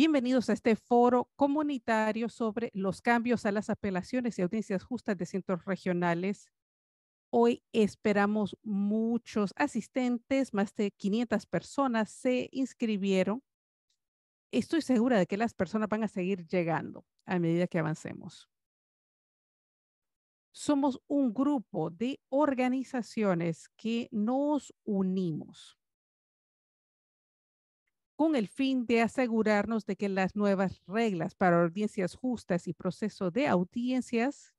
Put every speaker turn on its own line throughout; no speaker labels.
Bienvenidos a este foro comunitario sobre los cambios a las apelaciones y audiencias justas de centros regionales. Hoy esperamos muchos asistentes, más de 500 personas se inscribieron. Estoy segura de que las personas van a seguir llegando a medida que avancemos. Somos un grupo de organizaciones que nos unimos con el fin de asegurarnos de que las nuevas reglas para audiencias justas y proceso de audiencias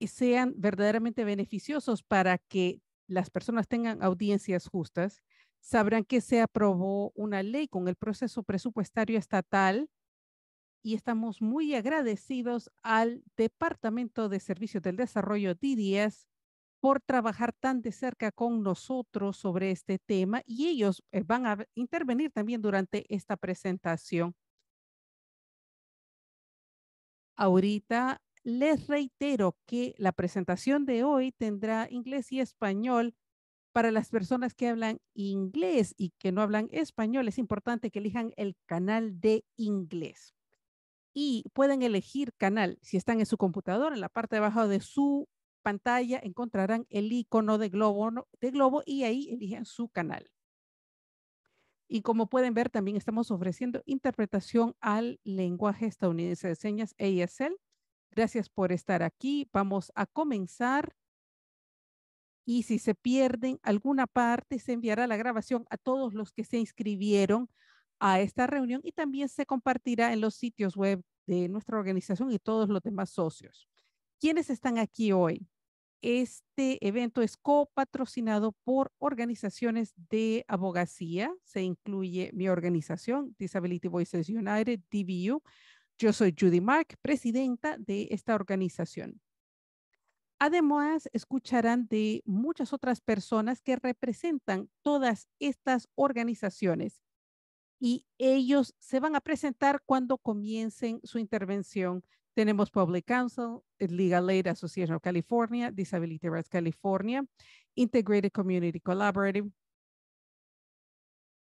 sean verdaderamente beneficiosos para que las personas tengan audiencias justas. Sabrán que se aprobó una ley con el proceso presupuestario estatal y estamos muy agradecidos al Departamento de Servicios del Desarrollo DDS, por trabajar tan de cerca con nosotros sobre este tema y ellos eh, van a intervenir también durante esta presentación. Ahorita les reitero que la presentación de hoy tendrá inglés y español. Para las personas que hablan inglés y que no hablan español, es importante que elijan el canal de inglés. Y pueden elegir canal, si están en su computadora, en la parte de abajo de su pantalla encontrarán el icono de globo, de globo y ahí eligen su canal. Y como pueden ver, también estamos ofreciendo interpretación al lenguaje estadounidense de señas ASL. Gracias por estar aquí. Vamos a comenzar. Y si se pierden alguna parte, se enviará la grabación a todos los que se inscribieron a esta reunión y también se compartirá en los sitios web de nuestra organización y todos los demás socios. ¿Quiénes están aquí hoy? Este evento es copatrocinado por organizaciones de abogacía. Se incluye mi organización, Disability Voices United, DVU. Yo soy Judy Mark, presidenta de esta organización. Además, escucharán de muchas otras personas que representan todas estas organizaciones y ellos se van a presentar cuando comiencen su intervención tenemos Public Council, eh, Legal Aid Association of California, Disability Rights California, Integrated Community Collaborative,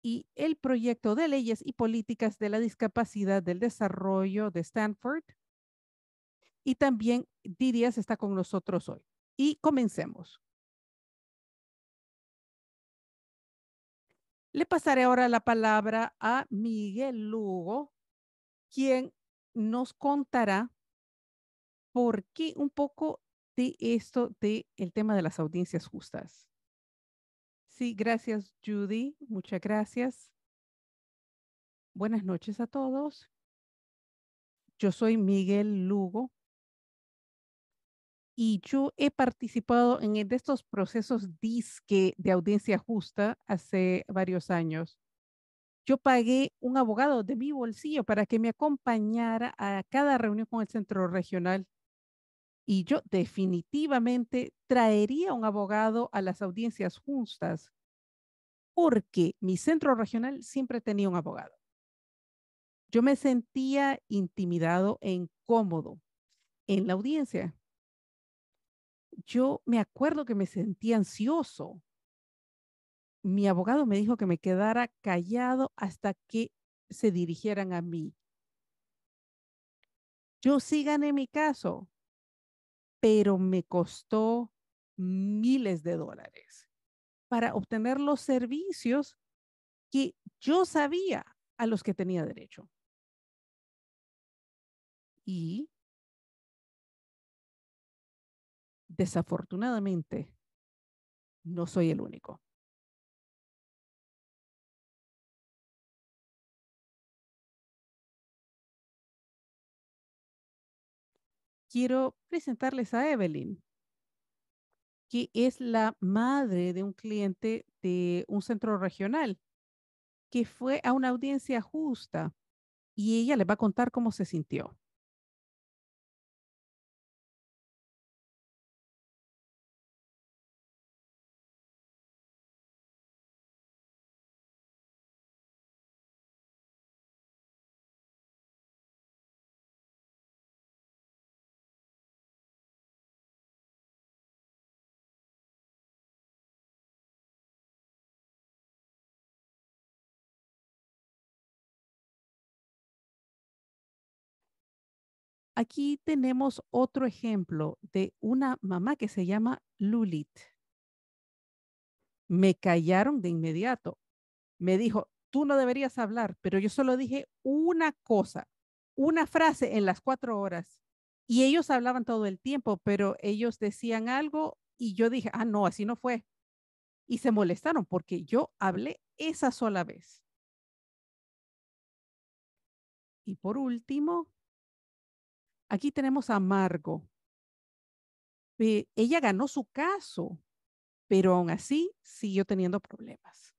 y el proyecto de leyes y políticas de la discapacidad del desarrollo de Stanford. Y también Díaz está con nosotros hoy. Y comencemos.
Le pasaré ahora la
palabra a Miguel Lugo, quien nos contará por qué un poco de esto de el tema de las audiencias justas. Sí, gracias Judy, muchas gracias. Buenas noches a todos. Yo soy Miguel Lugo y yo he participado en e, de estos procesos disque de audiencia justa hace varios años. Yo pagué un abogado de mi bolsillo para que me acompañara a cada reunión con el centro regional. Y yo definitivamente traería un abogado a las audiencias justas, porque mi centro regional siempre tenía un abogado. Yo me sentía intimidado e incómodo en la audiencia. Yo me acuerdo que me sentía ansioso mi abogado me dijo que me quedara callado hasta que se dirigieran a mí. Yo sí gané mi caso, pero me costó miles de dólares para obtener los servicios que yo sabía a los que tenía derecho.
Y desafortunadamente, no soy el único.
quiero presentarles a Evelyn, que es la madre de un cliente de un centro regional, que fue a una audiencia justa y ella les va a contar cómo se sintió. Aquí tenemos otro ejemplo de una mamá que se llama Lulit. Me callaron de inmediato. Me dijo, tú no deberías hablar, pero yo solo dije una cosa, una frase en las cuatro horas. Y ellos hablaban todo el tiempo, pero ellos decían algo y yo dije, ah, no, así no fue. Y se molestaron porque yo hablé esa sola vez. Y por último, Aquí tenemos a Margo. ella ganó su caso, pero aún así siguió teniendo problemas.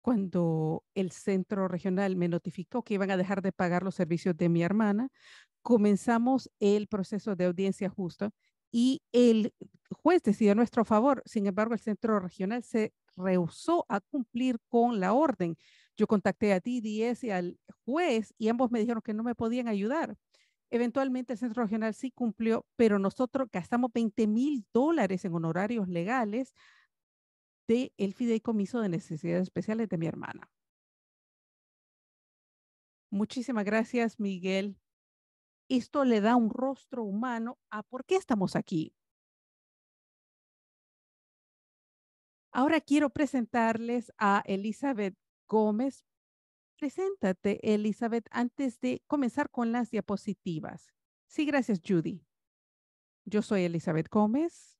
Cuando el centro regional me notificó que iban a dejar de pagar los servicios de mi hermana, comenzamos el proceso de audiencia justa y el juez decidió a nuestro favor. Sin embargo, el centro regional se rehusó a cumplir con la orden, yo contacté a TDS y al juez y ambos me dijeron que no me podían ayudar. Eventualmente el centro regional sí cumplió, pero nosotros gastamos 20 mil dólares en honorarios legales del fideicomiso de necesidades especiales de mi hermana. Muchísimas gracias, Miguel. Esto le da un rostro humano a por qué estamos aquí. Ahora quiero presentarles a Elizabeth Gómez. Preséntate, Elizabeth, antes de comenzar con las diapositivas. Sí, gracias, Judy. Yo soy Elizabeth Gómez.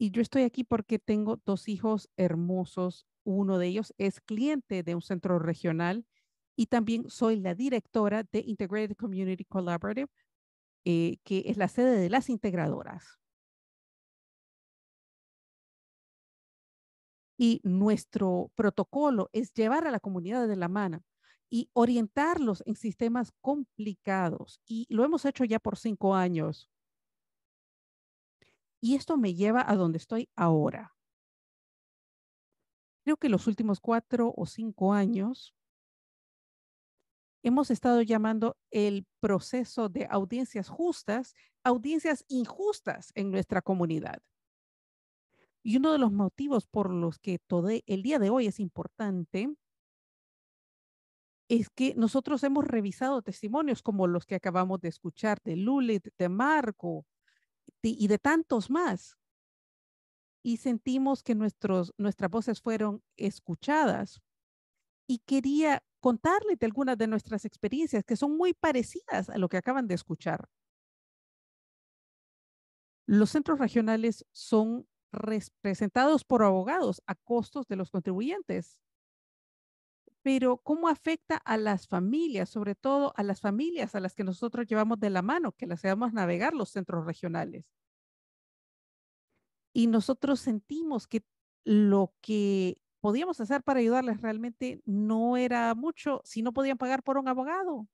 Y yo estoy aquí porque tengo dos hijos hermosos. Uno de ellos es cliente de un centro regional y también soy la directora de Integrated Community Collaborative, eh, que es la sede de las integradoras. Y nuestro protocolo es llevar a la comunidad de la mano y orientarlos en sistemas complicados. Y lo hemos hecho ya por cinco años. Y esto me lleva a donde estoy ahora. Creo que los últimos cuatro o cinco años hemos estado llamando el proceso de audiencias justas, audiencias injustas en nuestra comunidad. Y uno de los motivos por los que todo el día de hoy es importante es que nosotros hemos revisado testimonios como los que acabamos de escuchar de Lulit, de Marco y de tantos más. Y sentimos que nuestros, nuestras voces fueron escuchadas. Y quería contarles de algunas de nuestras experiencias que son muy parecidas a lo que acaban de escuchar. Los centros regionales son representados por abogados a costos de los contribuyentes. Pero ¿cómo afecta a las familias, sobre todo a las familias a las que nosotros llevamos de la mano, que las ayudamos a navegar los centros regionales? Y nosotros sentimos que lo que podíamos hacer para ayudarles realmente no era mucho si no podían pagar por un abogado.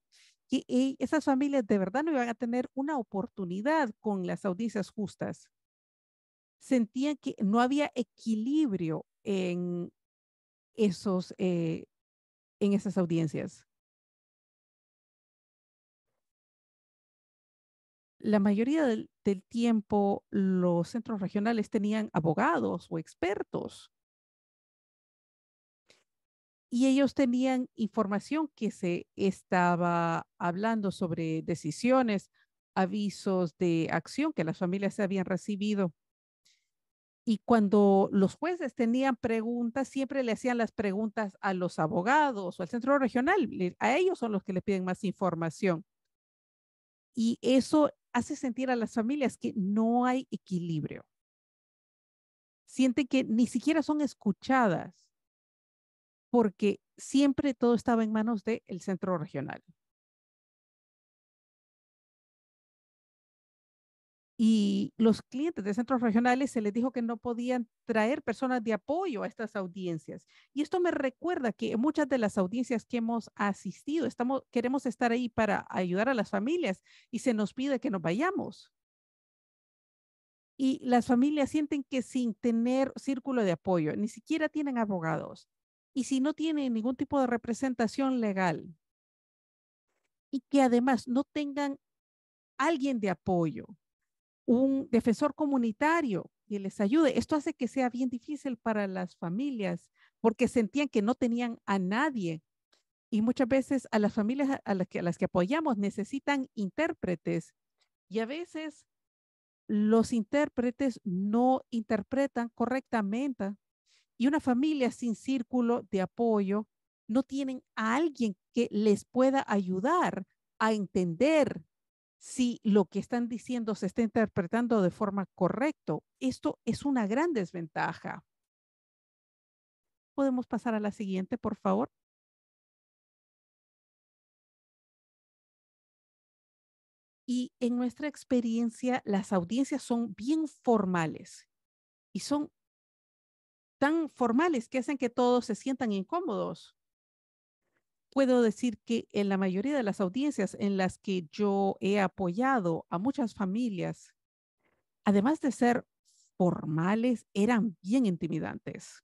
Y, y eh, esas familias de verdad no iban a tener una oportunidad con las audiencias justas sentían que no había equilibrio en, esos, eh, en esas audiencias. La mayoría del tiempo los centros regionales tenían abogados o expertos y ellos tenían información que se estaba hablando sobre decisiones, avisos de acción que las familias habían recibido. Y cuando los jueces tenían preguntas, siempre le hacían las preguntas a los abogados o al centro regional. A ellos son los que le piden más información. Y eso hace sentir a las familias que no hay equilibrio. Sienten que ni siquiera son escuchadas porque siempre todo estaba en manos del centro regional. y los clientes de centros regionales se les dijo que no podían traer personas de apoyo a estas audiencias. Y esto me recuerda que muchas de las audiencias que hemos asistido, queremos estar ahí para ayudar a las familias y se nos pide que nos vayamos. Y las familias sienten que sin tener círculo de apoyo, ni siquiera tienen abogados, y si no tienen ningún tipo de representación legal, y que además no tengan alguien de apoyo un defensor comunitario que les ayude. Esto hace que sea bien difícil para las familias porque sentían que no tenían a nadie. Y muchas veces a las familias a las que, las que apoyamos necesitan intérpretes y a veces los intérpretes no interpretan correctamente y una familia sin círculo de apoyo no tienen a alguien que les pueda ayudar a entender si lo que están diciendo se está interpretando de forma correcta. Esto es una gran desventaja. ¿Podemos pasar a la siguiente, por favor? Y en nuestra experiencia, las audiencias son bien formales y son tan formales que hacen que todos se sientan incómodos puedo decir que en la mayoría de las audiencias en las que yo he apoyado a muchas familias, además de ser formales, eran bien intimidantes.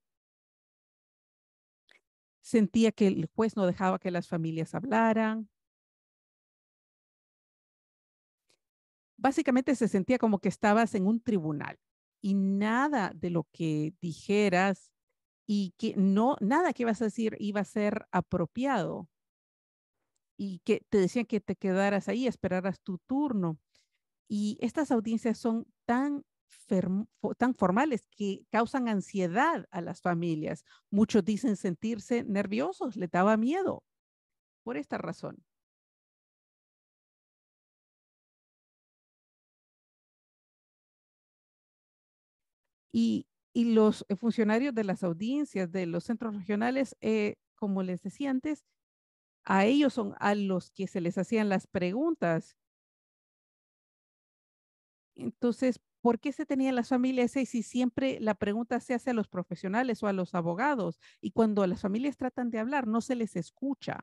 Sentía que el juez no dejaba que las familias hablaran. Básicamente se sentía como que estabas en un tribunal y nada de lo que dijeras y que no, nada que ibas a decir iba a ser apropiado y que te decían que te quedaras ahí, esperaras tu turno. Y estas audiencias son tan, tan formales que causan ansiedad a las familias. Muchos dicen sentirse nerviosos, le daba miedo por esta razón. Y y los eh, funcionarios de las audiencias de los centros regionales, eh, como les decía antes, a ellos son a los que se les hacían las preguntas. Entonces, ¿por qué se tenían las familias Y si siempre la pregunta se hace a los profesionales o a los abogados? Y cuando las familias tratan de hablar, no se les escucha.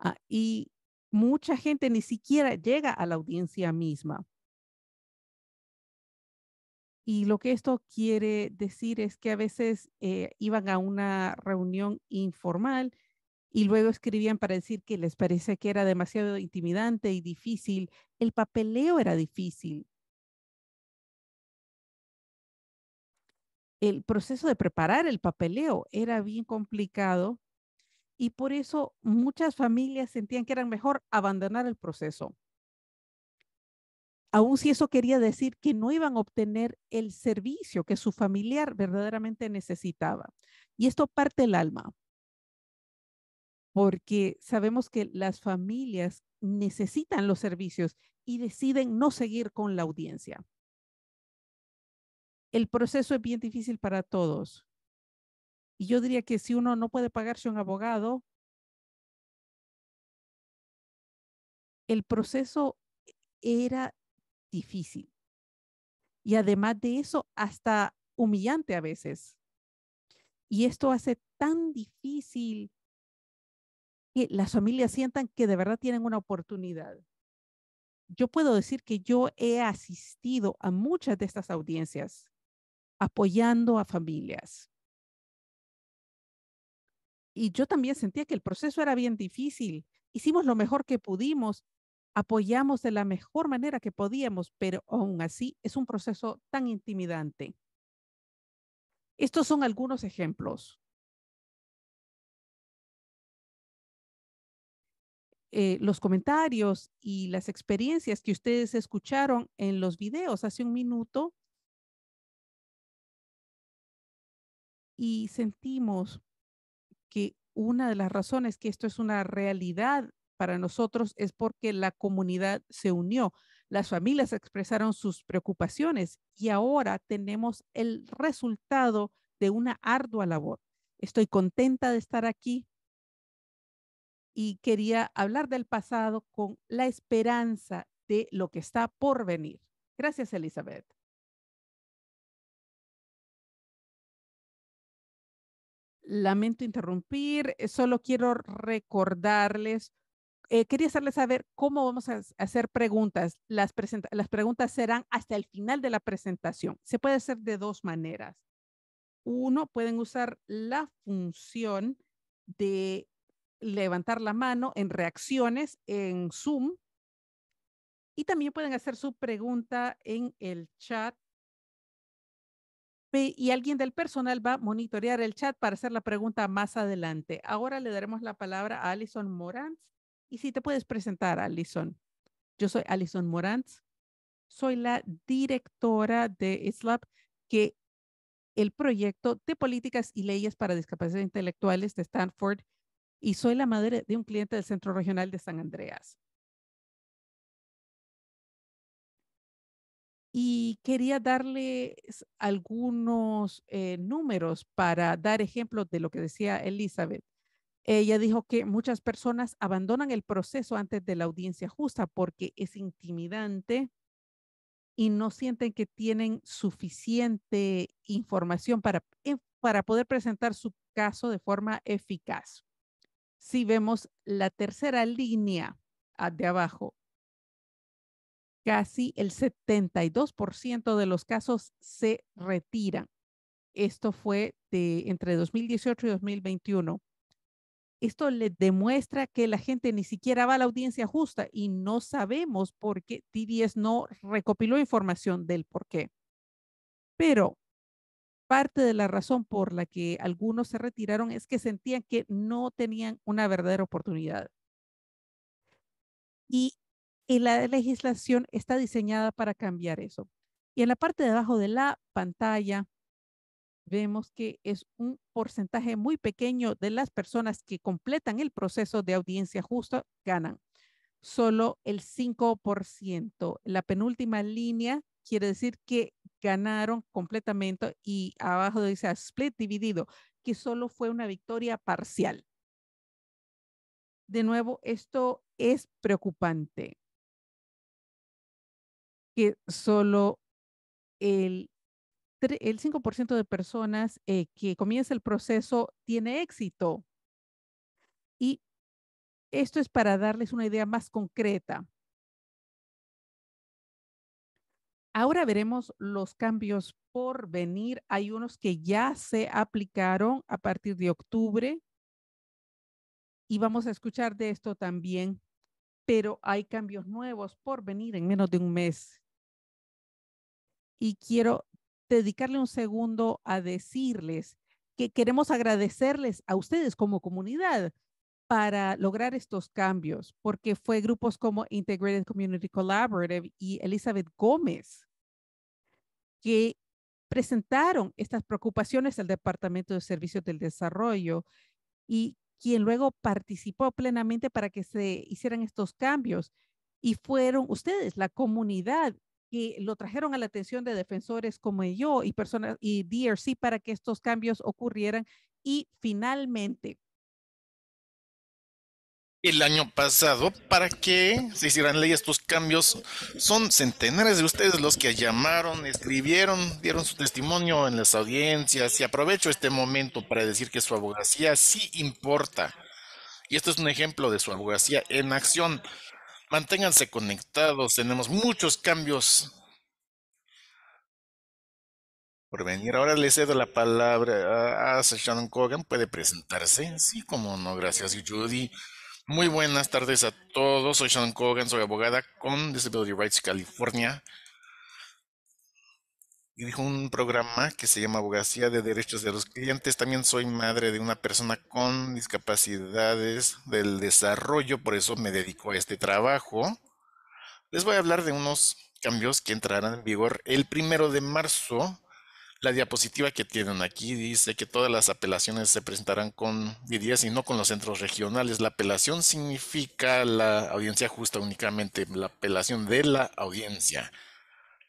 Ah, y mucha gente ni siquiera llega a la audiencia misma. Y lo que esto quiere decir es que a veces eh, iban a una reunión informal y luego escribían para decir que les parecía que era demasiado intimidante y difícil. El papeleo era difícil. El proceso de preparar el papeleo era bien complicado y por eso muchas familias sentían que era mejor abandonar el proceso. Aún si eso quería decir que no iban a obtener el servicio que su familiar verdaderamente necesitaba. Y esto parte el alma, porque sabemos que las familias necesitan los servicios y deciden no seguir con la audiencia. El proceso es bien difícil para todos. Y yo diría
que si uno no puede pagarse un abogado,
el proceso era difícil. Y además de eso, hasta humillante a veces. Y esto hace tan difícil que las familias sientan que de verdad tienen una oportunidad. Yo puedo decir que yo he asistido a muchas de estas audiencias apoyando a familias. Y yo también sentía que el proceso era bien difícil. Hicimos lo mejor que pudimos, apoyamos de la mejor manera que podíamos, pero aún así es un proceso tan intimidante. Estos son algunos ejemplos. Eh, los comentarios y las experiencias que ustedes escucharon en los videos hace un minuto y sentimos que una de las razones que esto es una realidad para nosotros es porque la comunidad se unió, las familias expresaron sus preocupaciones y ahora tenemos el resultado de una ardua labor. Estoy contenta de estar aquí y quería hablar del pasado con la esperanza de lo que está por venir. Gracias, Elizabeth.
Lamento
interrumpir, solo quiero recordarles eh, quería hacerles saber cómo vamos a hacer preguntas. Las, preguntas serán hasta el final de la presentación. Se puede hacer de dos maneras. Uno, pueden usar la función de levantar la mano en reacciones en Zoom y también pueden hacer su pregunta en el chat. Y alguien del personal va a monitorear el chat para hacer la pregunta más adelante. Ahora le daremos la palabra a Alison Morantz y si te puedes presentar, Alison. Yo soy Alison Morantz, Soy la directora de ISLAP, que el proyecto de políticas y leyes para discapacidades intelectuales de Stanford y soy la madre de un cliente del Centro Regional de San Andreas. Y quería darles algunos eh, números para dar ejemplos de lo que decía Elizabeth. Ella dijo que muchas personas abandonan el proceso antes de la audiencia justa porque es intimidante y no sienten que tienen suficiente información para, eh, para poder presentar su caso de forma eficaz. Si vemos la tercera línea ah, de abajo, casi el 72% de los casos se retiran. Esto fue de entre 2018 y 2021 esto le demuestra que la gente ni siquiera va a la audiencia justa y no sabemos por qué TDS no recopiló información del por qué. Pero parte de la razón por la que algunos se retiraron es que sentían que no tenían una verdadera oportunidad. Y, y la legislación está diseñada para cambiar eso. Y en la parte de abajo de la pantalla vemos que es un porcentaje muy pequeño de las personas que completan el proceso de audiencia justa ganan. Solo el 5%. La penúltima línea quiere decir que ganaron completamente y abajo dice split dividido, que solo fue una victoria parcial. De nuevo, esto es preocupante, que solo el el 5% de personas eh, que comienza el proceso tiene éxito. Y esto es para darles una idea más concreta. Ahora veremos los cambios por venir. Hay unos que ya se aplicaron a partir de octubre y vamos a escuchar de esto también, pero hay cambios nuevos por venir en menos de un mes. Y quiero dedicarle un segundo a decirles que queremos agradecerles a ustedes como comunidad para lograr estos cambios, porque fue grupos como Integrated Community Collaborative y Elizabeth Gómez que presentaron estas preocupaciones al Departamento de Servicios del Desarrollo y quien luego participó plenamente para que se hicieran estos cambios. Y fueron ustedes, la comunidad, y lo trajeron a la atención de defensores como yo y personas y DRC para que estos cambios ocurrieran y finalmente
el año pasado para que se hicieran ley estos cambios. Son centenares de ustedes los que llamaron, escribieron, dieron su testimonio en las audiencias y aprovecho este momento para decir que su abogacía sí importa. Y esto es un ejemplo de su abogacía en acción. Manténganse conectados, tenemos muchos cambios por venir. Ahora les cedo la palabra a Sean Cogan, puede presentarse. Sí, como no, gracias Judy. Muy buenas tardes a todos, soy Sean Cogan, soy abogada con Disability Rights California dijo un programa que se llama Abogacía de Derechos de los Clientes. También soy madre de una persona con discapacidades del desarrollo, por eso me dedico a este trabajo. Les voy a hablar de unos cambios que entrarán en vigor el primero de marzo. La diapositiva que tienen aquí dice que todas las apelaciones se presentarán con DDS y no con los centros regionales. La apelación significa la audiencia justa únicamente, la apelación de la audiencia.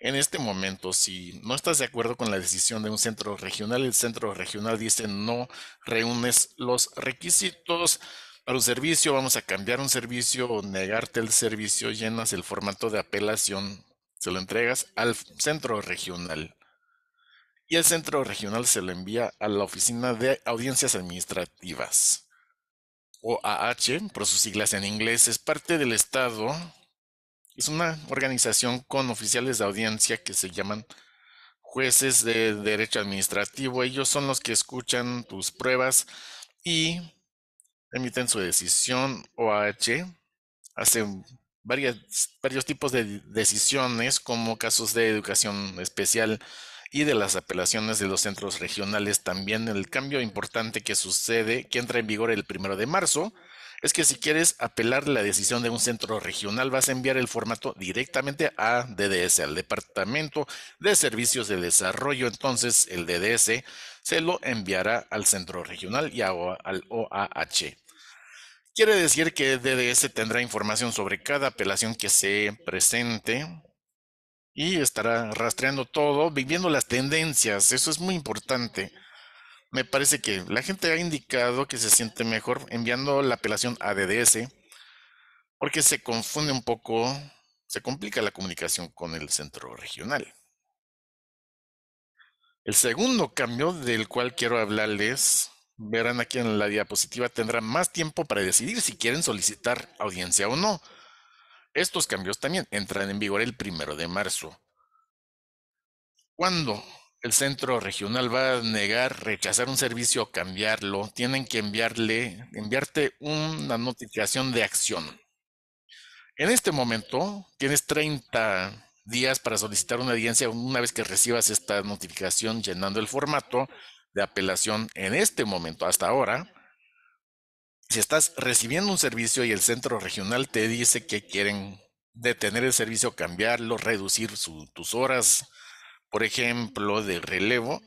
En este momento, si no estás de acuerdo con la decisión de un centro regional, el centro regional dice no reúnes los requisitos para un servicio, vamos a cambiar un servicio o negarte el servicio, llenas el formato de apelación, se lo entregas al centro regional. Y el centro regional se lo envía a la Oficina de Audiencias Administrativas, o AH, por sus siglas en inglés, es parte del Estado es una organización con oficiales de audiencia que se llaman jueces de derecho administrativo. Ellos son los que escuchan tus pruebas y emiten su decisión. OAH hace varios tipos de decisiones como casos de educación especial y de las apelaciones de los centros regionales. También el cambio importante que sucede, que entra en vigor el primero de marzo, es que si quieres apelar la decisión de un centro regional, vas a enviar el formato directamente a DDS, al Departamento de Servicios de Desarrollo. Entonces, el DDS se lo enviará al centro regional y al OAH. Quiere decir que DDS tendrá información sobre cada apelación que se presente y estará rastreando todo, viviendo las tendencias. Eso es muy importante me parece que la gente ha indicado que se siente mejor enviando la apelación a DDS porque se confunde un poco, se complica la comunicación con el centro regional. El segundo cambio del cual quiero hablarles, verán aquí en la diapositiva, tendrán más tiempo para decidir si quieren solicitar audiencia o no. Estos cambios también entran en vigor el primero de marzo. ¿Cuándo? el centro regional va a negar, rechazar un servicio o cambiarlo, tienen que enviarle, enviarte una notificación de acción. En este momento tienes 30 días para solicitar una audiencia una vez que recibas esta notificación llenando el formato de apelación en este momento hasta ahora. Si estás recibiendo un servicio y el centro regional te dice que quieren detener el servicio, cambiarlo, reducir tus horas, por ejemplo, de relevo,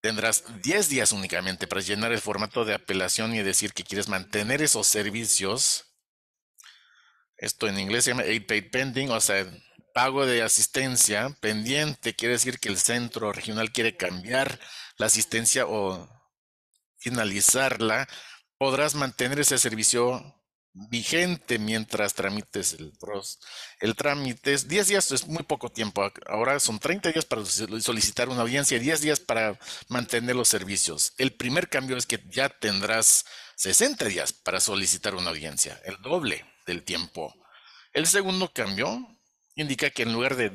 tendrás 10 días únicamente para llenar el formato de apelación y decir que quieres mantener esos servicios. Esto en inglés se llama aid paid pending, o sea, pago de asistencia pendiente. Quiere decir que el centro regional quiere cambiar la asistencia o finalizarla. Podrás mantener ese servicio vigente mientras tramites el, el trámite. 10 días es muy poco tiempo. Ahora son 30 días para solicitar una audiencia y 10 días para mantener los servicios. El primer cambio es que ya tendrás 60 días para solicitar una audiencia, el doble del tiempo. El segundo cambio indica que en lugar de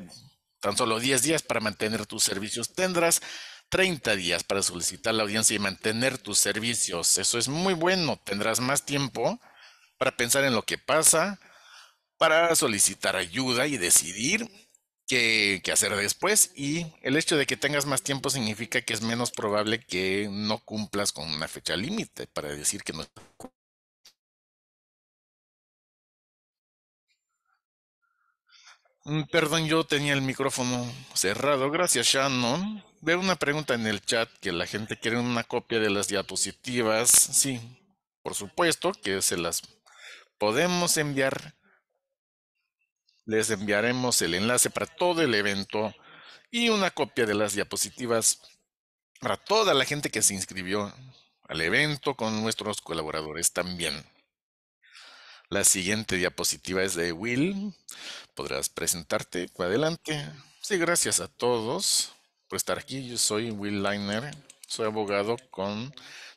tan solo 10 días para mantener tus servicios, tendrás 30 días para solicitar la audiencia y mantener tus servicios. Eso es muy bueno, tendrás más tiempo para pensar en lo que pasa, para solicitar ayuda y decidir qué, hacer después. Y el hecho de que tengas más tiempo significa que es menos probable que no cumplas con una fecha límite
para decir que no. Mm, perdón, yo tenía el micrófono cerrado. Gracias,
Shannon. Veo una pregunta en el chat que la gente quiere una copia de las diapositivas. Sí, por supuesto que se las podemos enviar. Les enviaremos el enlace para todo el evento y una copia de las diapositivas para toda la gente que se inscribió al evento con nuestros colaboradores también. La siguiente diapositiva es de Will. Podrás presentarte. Adelante. Sí, gracias a todos por estar aquí. Yo soy Will Liner. Soy abogado con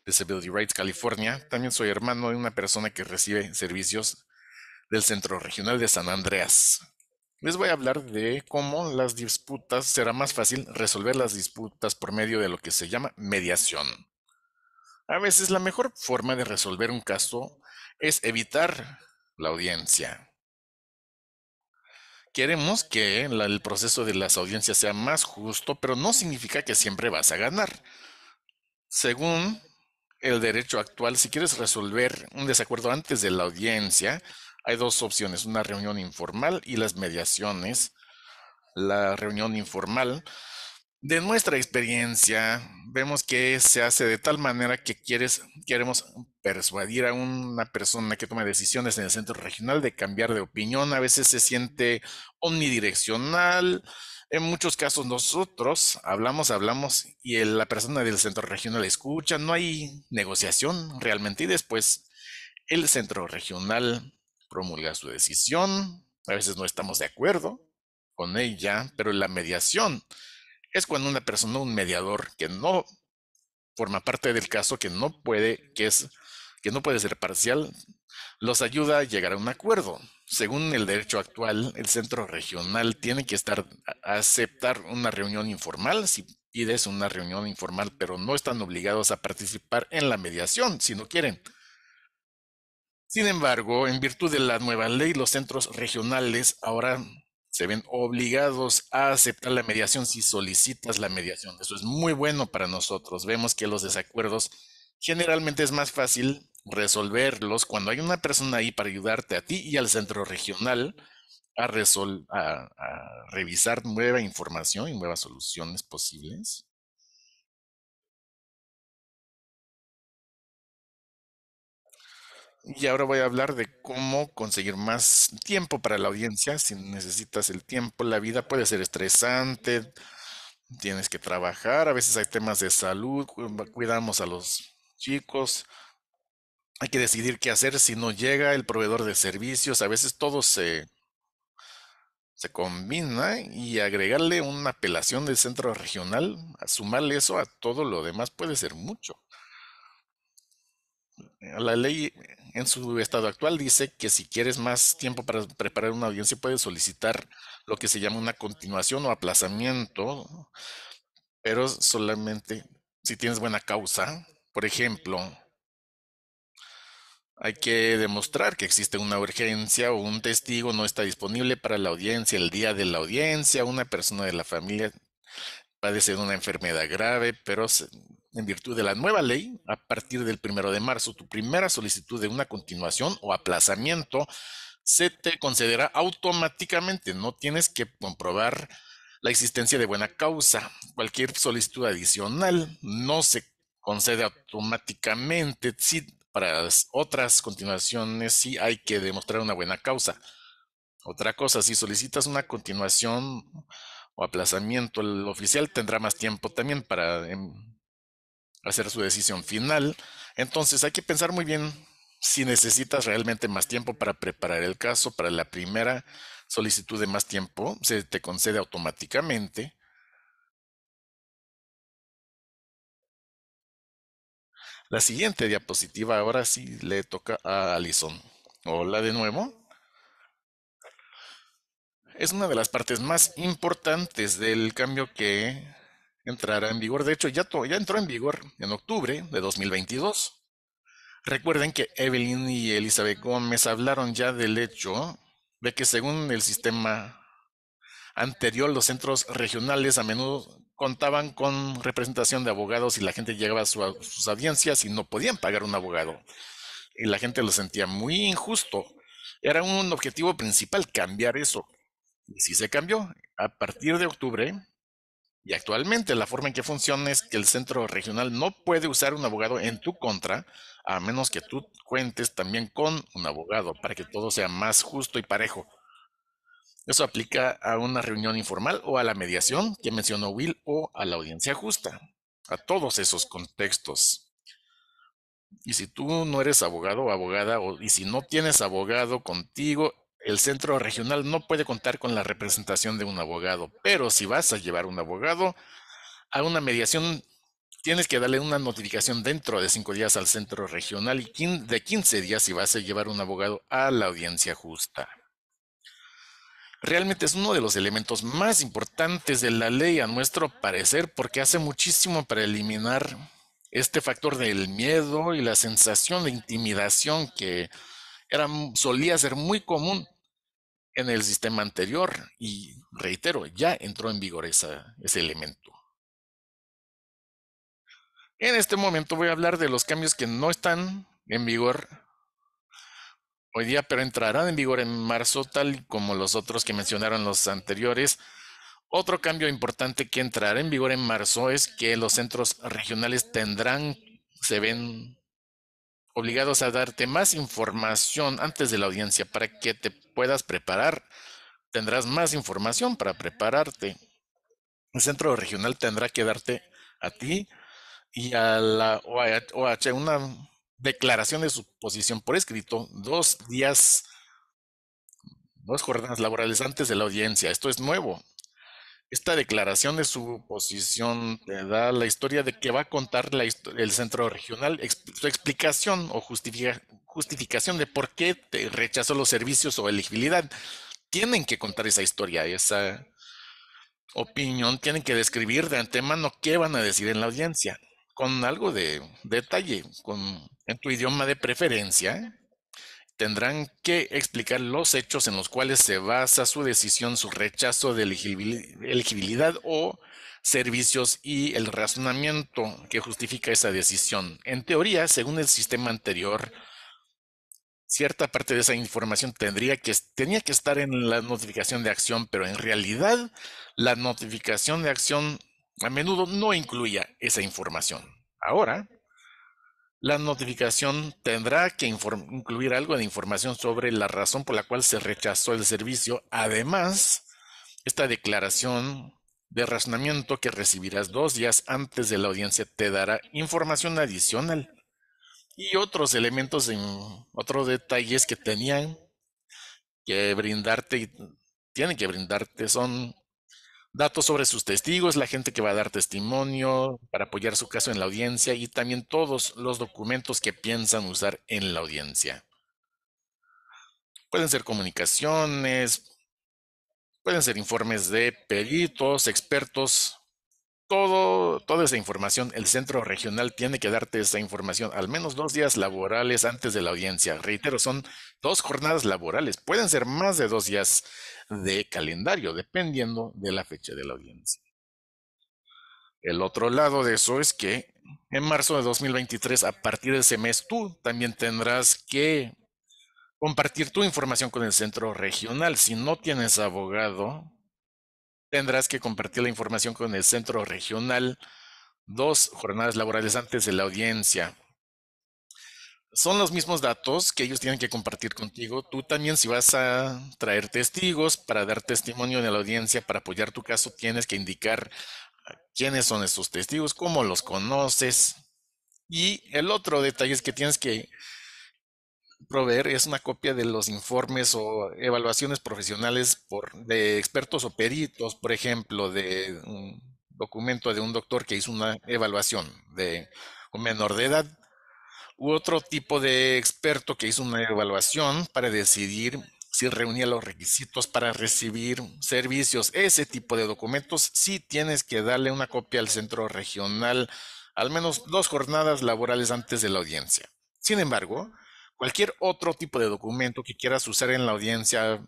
Disability Rights California, también soy hermano de una persona que recibe servicios del Centro Regional de San Andreas. Les voy a hablar de cómo las disputas será más fácil resolver las disputas por medio de lo que se llama mediación. A veces la mejor forma de resolver un caso es evitar la audiencia. Queremos que el proceso de las audiencias sea más justo, pero no significa que siempre vas a ganar. Según el derecho actual, si quieres resolver un desacuerdo antes de la audiencia, hay dos opciones, una reunión informal y las mediaciones. La reunión informal, de nuestra experiencia, vemos que se hace de tal manera que quieres, queremos persuadir a una persona que toma decisiones en el centro regional de cambiar de opinión. A veces se siente omnidireccional, en muchos casos nosotros hablamos, hablamos y la persona del centro regional escucha, no hay negociación realmente y después el centro regional promulga su decisión, a veces no estamos de acuerdo con ella, pero la mediación es cuando una persona, un mediador que no forma parte del caso, que no puede, que es, que no puede ser parcial, los ayuda a llegar a un acuerdo. Según el derecho actual, el centro regional tiene que estar a aceptar una reunión informal si pides una reunión informal, pero no están obligados a participar en la mediación si no quieren. Sin embargo, en virtud de la nueva ley, los centros regionales ahora se ven obligados a aceptar la mediación si solicitas la mediación. Eso es muy bueno para nosotros. Vemos que los desacuerdos generalmente es más fácil resolverlos, cuando hay una persona ahí para ayudarte a ti y al centro regional
a, revisar nueva información y nuevas soluciones posibles. Y ahora voy a hablar de cómo conseguir más tiempo para
la audiencia. Si necesitas el tiempo, la vida puede ser estresante, tienes que trabajar, a veces hay temas de salud, cuidamos a los chicos, hay que decidir qué hacer si no llega el proveedor de servicios. A veces todo se, se combina y agregarle una apelación del centro regional, sumarle eso a todo lo demás puede ser mucho. La ley en su estado actual dice que si quieres más tiempo para preparar una audiencia puedes solicitar lo que se llama una continuación o aplazamiento, pero solamente si tienes buena causa. Por ejemplo, hay que demostrar que existe una urgencia o un testigo no está disponible para la audiencia el día de la audiencia, una persona de la familia padece una enfermedad grave, pero en virtud de la nueva ley, a partir del primero de marzo, tu primera solicitud de una continuación o aplazamiento se te concederá automáticamente. No tienes que comprobar la existencia de buena causa. Cualquier solicitud adicional no se concede automáticamente si para otras continuaciones sí hay que demostrar una buena causa. Otra cosa, si solicitas una continuación o aplazamiento, el oficial tendrá más tiempo también para em, hacer su decisión final. Entonces hay que pensar muy bien si necesitas realmente más tiempo para preparar el caso. Para la primera
solicitud de más tiempo se te concede automáticamente. La siguiente diapositiva ahora sí le toca a Alison. Hola de nuevo.
Es una de las partes más importantes del cambio que entrará en vigor. De hecho, ya, ya entró en vigor en octubre de 2022. Recuerden que Evelyn y Elizabeth Gómez hablaron ya del hecho de que según el sistema anterior, los centros regionales a menudo contaban con representación de abogados y la gente llegaba a, sus audiencias y no podían pagar un abogado. Y la gente lo sentía muy injusto. Era un objetivo principal cambiar eso. Y sí se cambió. A partir de octubre, y actualmente la forma en que funciona es que el centro regional no puede usar un abogado en tu contra, a menos que tú cuentes también con un abogado, para que todo sea más justo y parejo. Eso aplica a una reunión informal o a la mediación que mencionó Will o a la audiencia justa, a todos esos contextos. Y si tú no eres abogado o abogada y si no tienes abogado contigo, el centro regional no puede contar con la representación de un abogado, pero si vas a llevar un abogado a una mediación, tienes que darle una notificación dentro de cinco días al centro regional y de 15 días si vas a llevar un abogado a la audiencia justa realmente es uno de los elementos más importantes de la ley a nuestro parecer porque hace muchísimo para eliminar este factor del miedo y la sensación de intimidación que era, solía ser muy común en el sistema anterior y reitero, ya entró en vigor ese elemento. En este momento voy a hablar de los cambios que no están en vigor hoy día, pero entrarán en vigor en marzo, tal como los otros que mencionaron los anteriores. Otro cambio importante que entrará en vigor en marzo es que los centros regionales tendrán, se ven obligados a darte más información antes de la audiencia para que te puedas preparar. Tendrás más información para prepararte. El centro regional tendrá que darte a ti y a la OH una declaración de su posición por escrito dos días, dos jornadas laborales antes de la audiencia. Esto es nuevo. Esta declaración de su posición te da la historia de que va a contar el centro regional, su explicación o justificación de por qué rechazó los servicios o elegibilidad. Tienen que contar esa historia, esa opinión, tienen que describir de antemano qué van a decir en la audiencia con algo de detalle, en tu idioma de preferencia, tendrán que explicar los hechos en los cuales se basa su decisión, su rechazo de elegibilidad o servicios y el razonamiento que justifica esa decisión. En teoría, según el sistema anterior, cierta parte de esa información tendría que, tenía que estar en la notificación de acción, pero en realidad la notificación de acción a menudo no incluía esa información. Ahora, la notificación tendrá que incluir algo de información sobre la razón por la cual se rechazó el servicio. Además, esta declaración de razonamiento que recibirás dos días antes de la audiencia te dará información adicional y otros elementos, otros detalles que tenían que brindarte, tienen que brindarte, son datos sobre sus testigos, la gente que va a dar testimonio para apoyar su caso en la audiencia y también todos los documentos que piensan usar en la audiencia. Pueden ser comunicaciones, pueden ser informes de peritos, expertos todo, toda esa información, el centro regional tiene que darte esa información al menos dos días laborales antes de la audiencia. Reitero, son dos jornadas laborales. Pueden ser más de dos días de calendario, dependiendo de la fecha de la audiencia. El otro lado de eso es que en marzo de 2023, a partir de ese mes, tú también tendrás que compartir tu información con el centro regional. Si no tienes abogado, tendrás que compartir la información con el centro regional dos jornadas laborales antes de la audiencia. Son los mismos datos que ellos tienen que compartir contigo. Tú también, si vas a traer testigos para dar testimonio en la audiencia, para apoyar tu caso, tienes que indicar ah, quiénes son esos testigos, cómo los conoces. Y el otro detalle es que tienes que proveer es una copia de los informes o evaluaciones profesionales por, de expertos o peritos, por ejemplo, de un documento de un doctor que hizo una evaluación de un menor de edad u otro tipo de experto que hizo una evaluación para decidir si reunía los requisitos para recibir servicios. Ese tipo de documentos sí tienes que darle una copia al centro regional al menos dos jornadas laborales antes de la audiencia. Sin embargo, cualquier otro tipo de documento que quieras usar en la audiencia,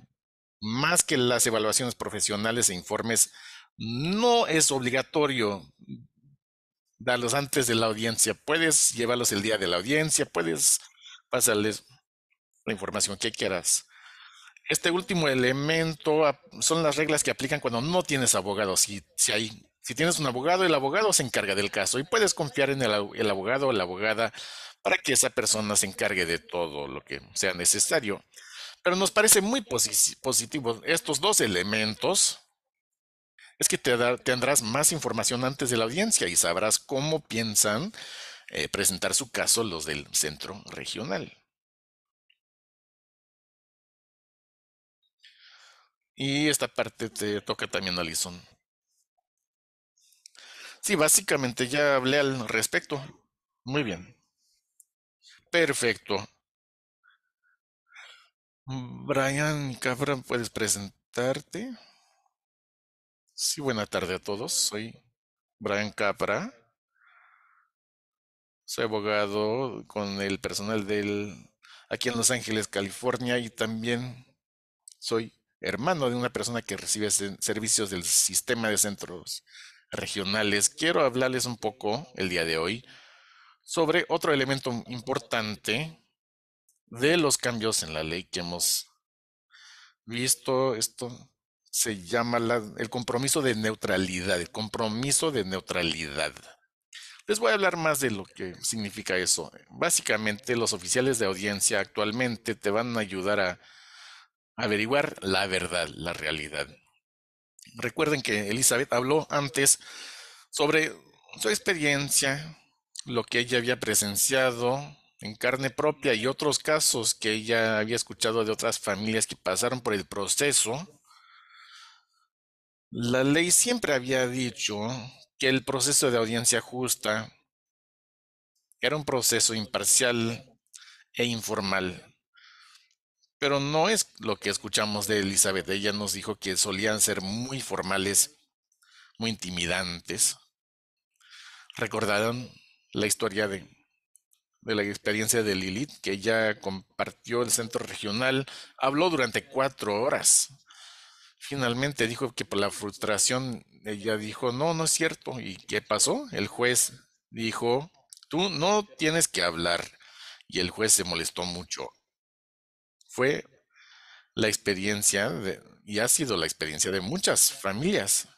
más que las evaluaciones profesionales e informes, no es obligatorio darlos antes de la audiencia. Puedes llevarlos el día de la audiencia, puedes pasarles la información que quieras. Este último elemento son las reglas que aplican cuando no tienes abogado. Si, si, tienes un abogado, el abogado se encarga del caso y puedes confiar en el abogado o la abogada para que esa persona se encargue de todo lo que sea necesario. Pero nos parece muy positivo estos dos elementos. Es que te tendrás más información antes de la audiencia y sabrás cómo piensan eh, presentar su caso los del centro
regional. Y esta parte te toca también, Alison.
Sí, básicamente ya hablé al respecto. Muy bien. Perfecto. Brian Capra, ¿puedes presentarte? Sí, buena tarde a todos. Soy Brian Capra. Soy abogado con el personal del aquí en Los Ángeles, California, y también soy hermano de una persona que recibe servicios del sistema de centros regionales. Quiero hablarles un poco el día de hoy sobre otro elemento importante de los cambios en la ley que hemos visto. Esto se llama el compromiso de neutralidad, el compromiso de neutralidad. Les voy a hablar más de lo que significa eso. Básicamente, los oficiales de audiencia actualmente te van a ayudar a averiguar la verdad, la realidad. Recuerden que Elizabeth habló antes sobre su experiencia lo que ella había presenciado en carne propia y otros casos que ella había escuchado de otras familias que pasaron por el proceso, la ley siempre había dicho que el proceso de audiencia justa era un proceso imparcial e informal. Pero no es lo que escuchamos de Elizabeth. Ella nos dijo que solían ser muy formales, muy intimidantes. Recordaron la historia de, la experiencia de Lilith, que ella compartió el centro regional, habló durante cuatro horas. Finalmente dijo que por la frustración ella dijo, no, no es cierto. ¿Y qué pasó? El juez dijo, tú no tienes que hablar. Y el juez se molestó mucho. Fue la experiencia de, y ha sido la experiencia de muchas familias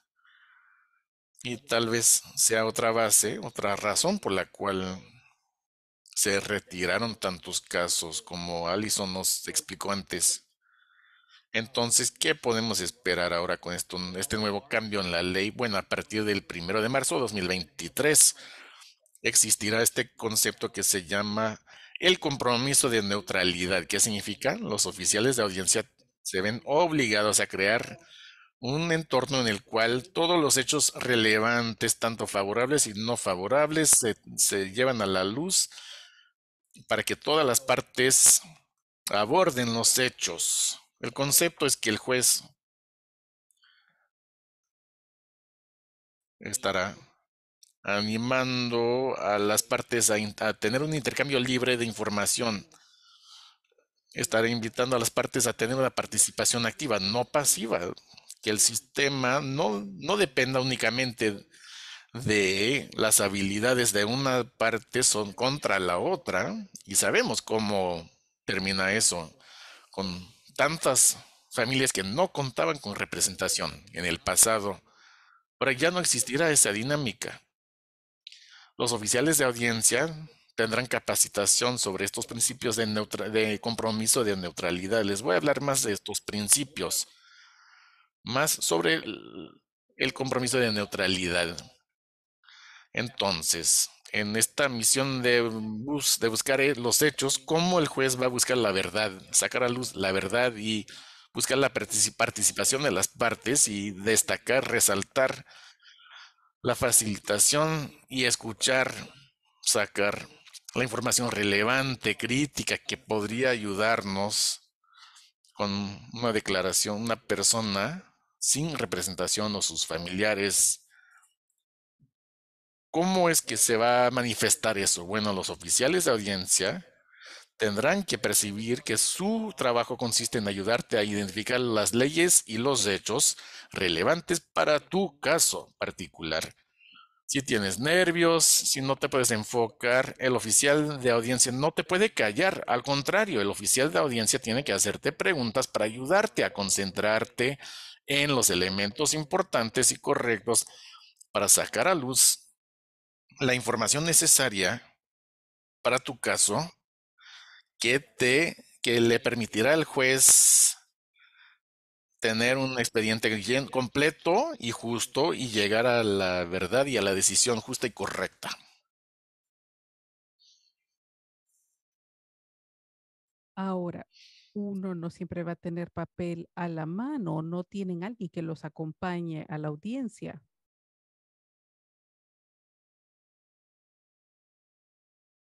y tal vez sea otra base, otra razón por la cual se retiraron tantos casos como Alison nos explicó antes. Entonces, ¿qué podemos esperar ahora con esto, este nuevo cambio en la ley? Bueno, a partir del primero de marzo de 2023 existirá este concepto que se llama el compromiso de neutralidad. ¿Qué significa? Los oficiales de audiencia se ven obligados a crear un entorno en el cual todos los hechos relevantes, tanto favorables y no favorables, se, llevan a la luz para que todas las partes aborden los hechos. El concepto es que el juez estará animando a las partes a, a tener un intercambio libre de información. Estará invitando a las partes a tener una participación activa, no pasiva que el sistema no, no dependa únicamente de las habilidades de una parte son contra la otra y sabemos cómo termina eso con tantas familias que no contaban con representación en el pasado. Ahora ya no existirá esa dinámica. Los oficiales de audiencia tendrán capacitación sobre estos principios de, de compromiso de neutralidad. Les voy a hablar más de estos principios más sobre el, compromiso de neutralidad. Entonces, en esta misión de, de buscar eh, los hechos, cómo el juez va a buscar la verdad, sacar a luz la verdad y buscar la participación de las partes y destacar, resaltar la facilitación y escuchar, sacar la información relevante, crítica, que podría ayudarnos con una declaración, una persona sin representación o sus familiares, ¿cómo es que se va a manifestar eso? Bueno, los oficiales de audiencia tendrán que percibir que su trabajo consiste en ayudarte a identificar las leyes y los hechos relevantes para tu caso particular. Si tienes nervios, si no te puedes enfocar, el oficial de audiencia no te puede callar. Al contrario, el oficial de audiencia tiene que hacerte preguntas para ayudarte a concentrarte, en los elementos importantes y correctos para sacar a luz la información necesaria para tu caso que te que le permitirá al juez tener un expediente completo y justo y llegar a la verdad y a la
decisión justa y correcta.
Ahora, uno no siempre va a tener papel a la mano, no tienen alguien que los acompañe a la audiencia.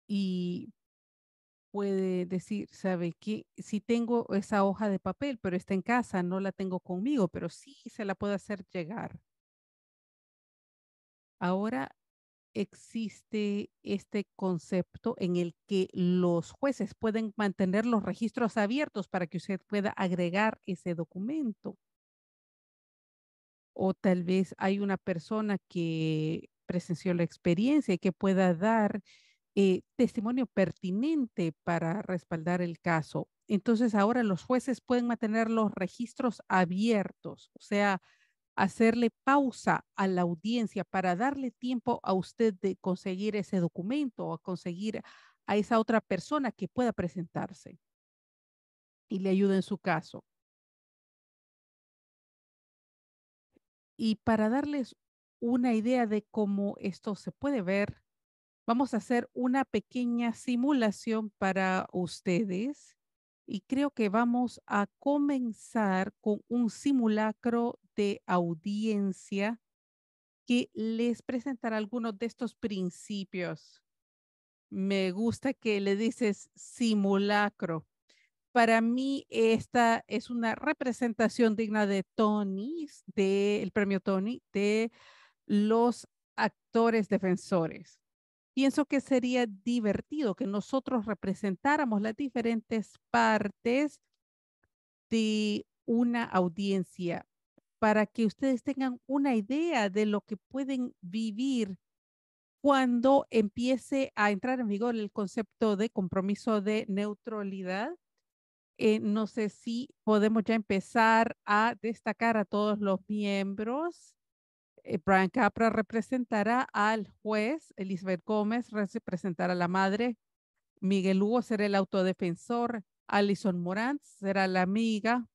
Y puede decir, ¿sabe qué? Si tengo esa hoja de papel, pero está en casa, no la tengo conmigo, pero sí se la puedo hacer llegar. Ahora existe este concepto en el que los jueces pueden mantener los registros abiertos para que usted pueda agregar ese documento. O tal vez hay una persona que presenció la experiencia y que pueda dar eh, testimonio pertinente para respaldar el caso. Entonces ahora los jueces pueden mantener los registros abiertos, o sea, hacerle pausa a la audiencia para darle tiempo a usted de conseguir ese documento o a conseguir a esa otra persona que pueda presentarse y le ayude en su caso. Y para darles una idea de cómo esto se puede ver, vamos a hacer una pequeña simulación para ustedes y creo que vamos a comenzar con un simulacro de audiencia que les presentará algunos de estos principios. Me gusta que le dices simulacro. Para mí esta es una representación digna de Tony, del premio Tony, de los actores defensores pienso que sería divertido que nosotros representáramos las diferentes partes de una audiencia para que ustedes tengan una idea de lo que pueden vivir cuando empiece a entrar en vigor el concepto de compromiso de neutralidad. Eh, no sé si podemos ya empezar a destacar a todos los miembros eh, Brian Capra representará al juez, Elizabeth Gómez representará a la madre, Miguel Hugo será el autodefensor, Alison Morant será la amiga,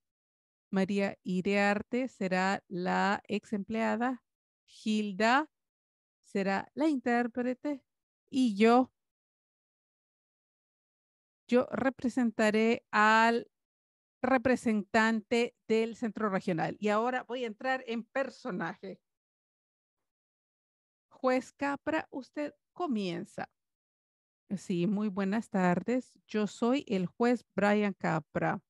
María Irearte será la ex empleada, Gilda será la intérprete y yo, yo representaré al representante del centro regional. Y ahora voy a entrar en personaje. Juez Capra, usted comienza. Sí, muy buenas tardes. Yo soy el juez Brian Capra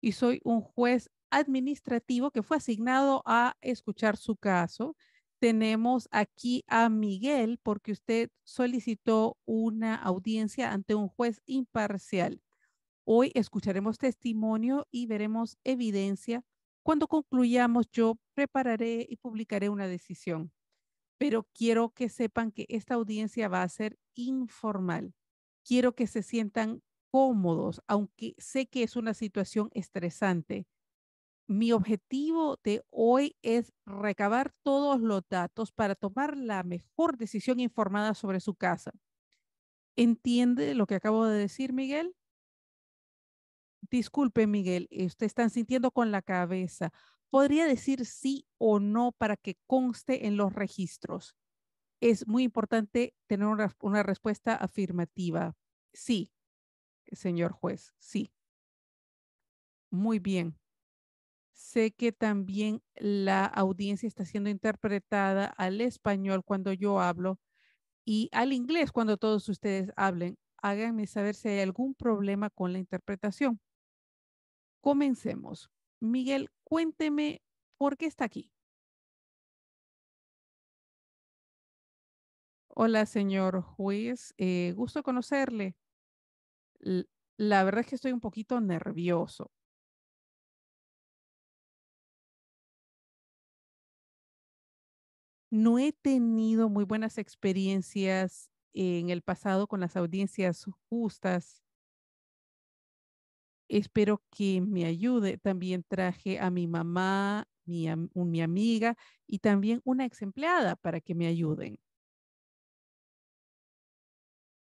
y soy un juez administrativo que fue asignado a escuchar su caso. Tenemos aquí a Miguel porque usted solicitó una audiencia ante un juez imparcial. Hoy escucharemos testimonio y veremos evidencia. Cuando concluyamos, yo prepararé y publicaré una decisión pero quiero que sepan que esta audiencia va a ser informal. Quiero que se sientan cómodos, aunque sé que es una situación estresante. Mi objetivo de hoy es recabar todos los datos para tomar la mejor decisión informada sobre su casa. ¿Entiende lo que acabo de decir, Miguel? Disculpe, Miguel, eh, usted están sintiendo con la cabeza podría decir sí o no para que conste en los registros? Es muy importante tener una, respuesta afirmativa. Sí, señor juez, sí. Muy bien. Sé que también la audiencia está siendo interpretada al español cuando yo hablo y al inglés cuando todos ustedes hablen. Háganme saber si hay algún problema con la interpretación. Comencemos. Miguel, cuénteme por qué está aquí. Hola, señor juez. Eh, gusto conocerle. la verdad es que estoy un poquito nervioso. No he tenido muy buenas experiencias en el pasado con las audiencias justas Espero que me ayude. También traje a mi mamá, mi, mi amiga y también una ex para que me ayuden.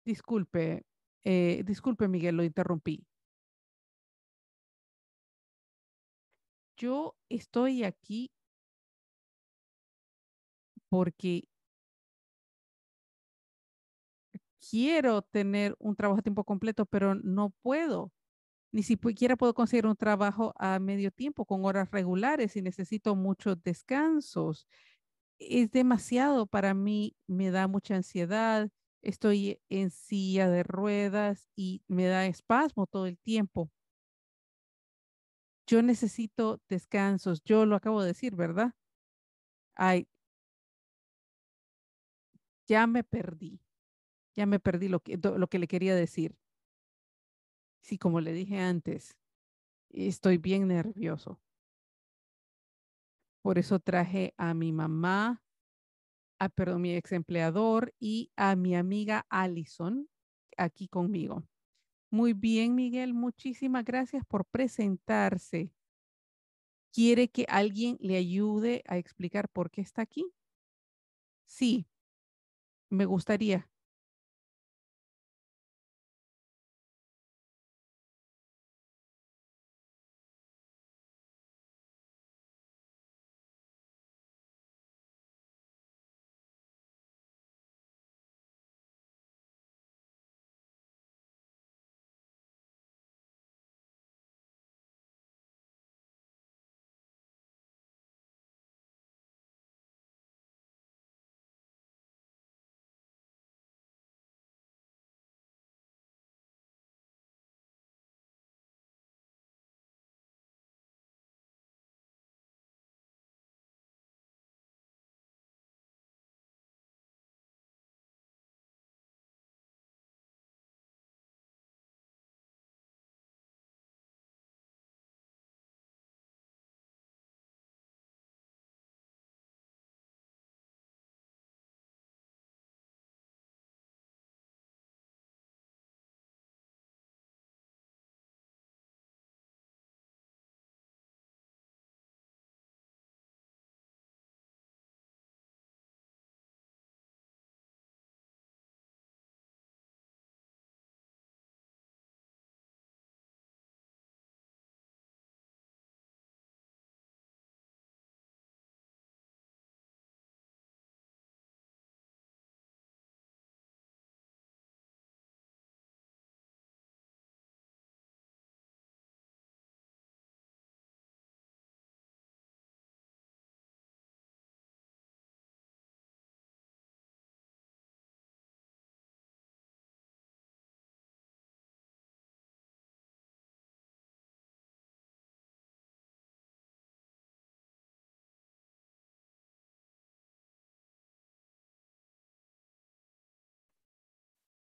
Disculpe, eh, disculpe Miguel, lo
interrumpí. Yo estoy aquí porque
quiero tener un trabajo a tiempo completo, pero no puedo ni siquiera puedo conseguir un trabajo a medio tiempo con horas regulares y necesito muchos descansos. Es demasiado para mí, me da mucha ansiedad, estoy en silla de ruedas y me da espasmo todo el tiempo. Yo necesito descansos, yo lo acabo de decir, ¿verdad? Ay, ya me perdí, ya me perdí lo que, lo que le quería decir. Sí, como le dije antes, estoy bien nervioso. Por eso traje a mi mamá, a perdón, mi ex empleador y a mi amiga Allison aquí conmigo. Muy bien, Miguel, muchísimas gracias por presentarse. ¿Quiere que alguien le ayude a explicar por qué está aquí? Sí,
me gustaría.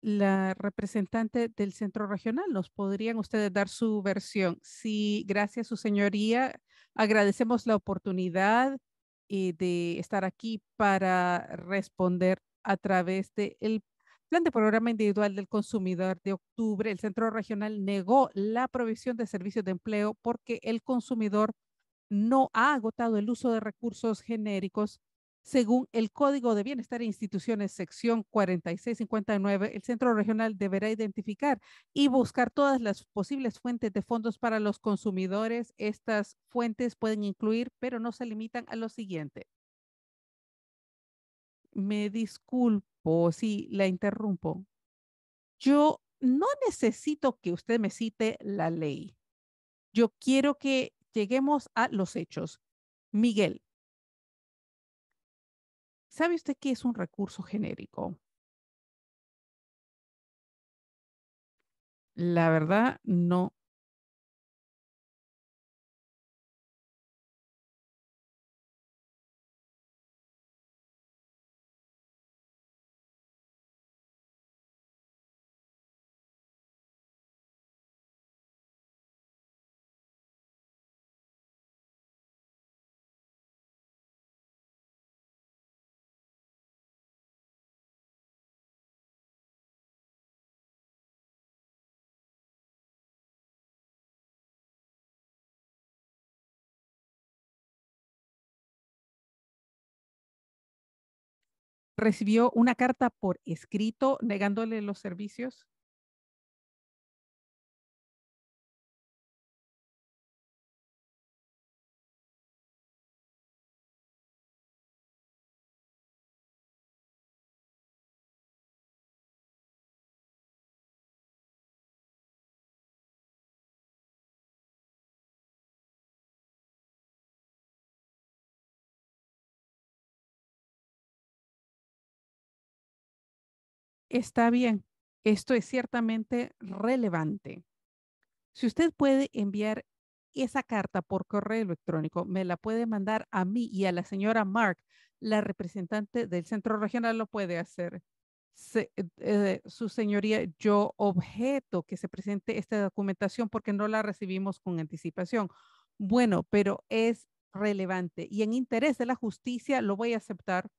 la representante del centro regional. ¿Nos podrían ustedes dar su versión? Sí, gracias, su señoría. Agradecemos la oportunidad eh, de estar aquí para responder a través del Plan de Programa Individual del Consumidor de octubre. El centro regional negó la provisión de servicios de empleo porque el consumidor no ha agotado el uso de recursos genéricos según el Código de Bienestar e Instituciones, sección 4659, el Centro Regional deberá identificar y buscar todas las posibles fuentes de fondos para los consumidores. Estas fuentes pueden incluir, pero no se limitan a lo siguiente. Me disculpo si la interrumpo. Yo no necesito que usted me cite la ley. Yo quiero que lleguemos a los hechos. Miguel, ¿Sabe usted qué es un recurso genérico?
La verdad, no recibió una carta por escrito negándole los servicios?
Está bien, esto es ciertamente relevante. Si usted puede enviar esa carta por correo electrónico, me la puede mandar a mí y a la señora Mark, la representante del centro regional lo puede hacer. Eh, eh, su señoría, yo objeto que se presente esta documentación porque no la recibimos con anticipación. Bueno, pero es relevante y en interés de la justicia lo voy a aceptar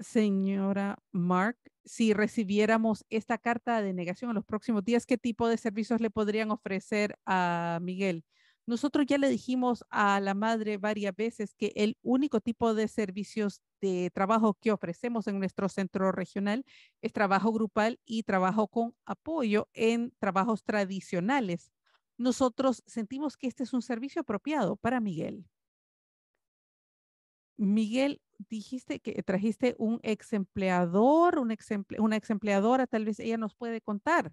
señora Mark, si recibiéramos esta carta de negación en los próximos días, ¿qué tipo de servicios le podrían ofrecer a Miguel? Nosotros ya le dijimos a la madre varias veces que el único tipo de servicios de trabajo que ofrecemos en nuestro centro regional es trabajo grupal y trabajo con apoyo en trabajos tradicionales. Nosotros sentimos que este es un servicio apropiado para Miguel. Miguel dijiste que trajiste un ex empleador, una ex empleadora, tal vez ella nos puede contar.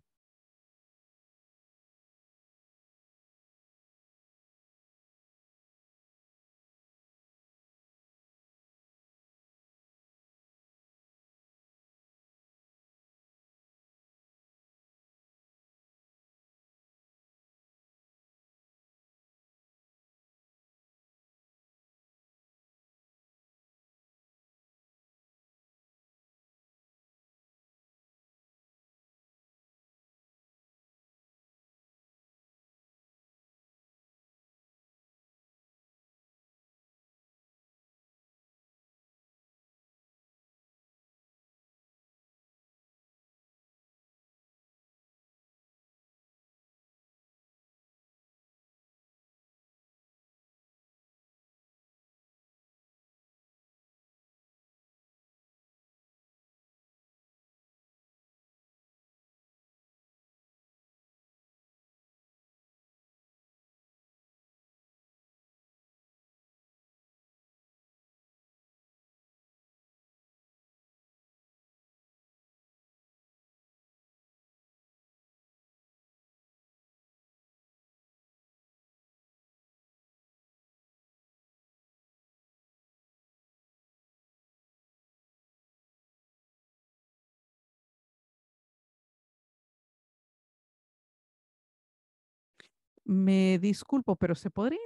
Me disculpo, pero ¿se podría,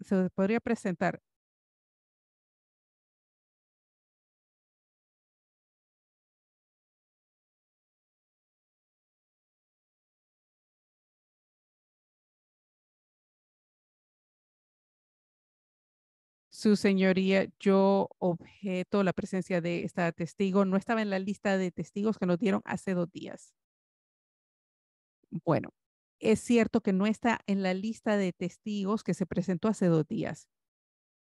se podría presentar
Su señoría, yo objeto la presencia de esta testigo. No estaba en la lista de testigos que nos dieron hace dos días. Bueno, es cierto que no está en la lista de testigos que se presentó hace dos días,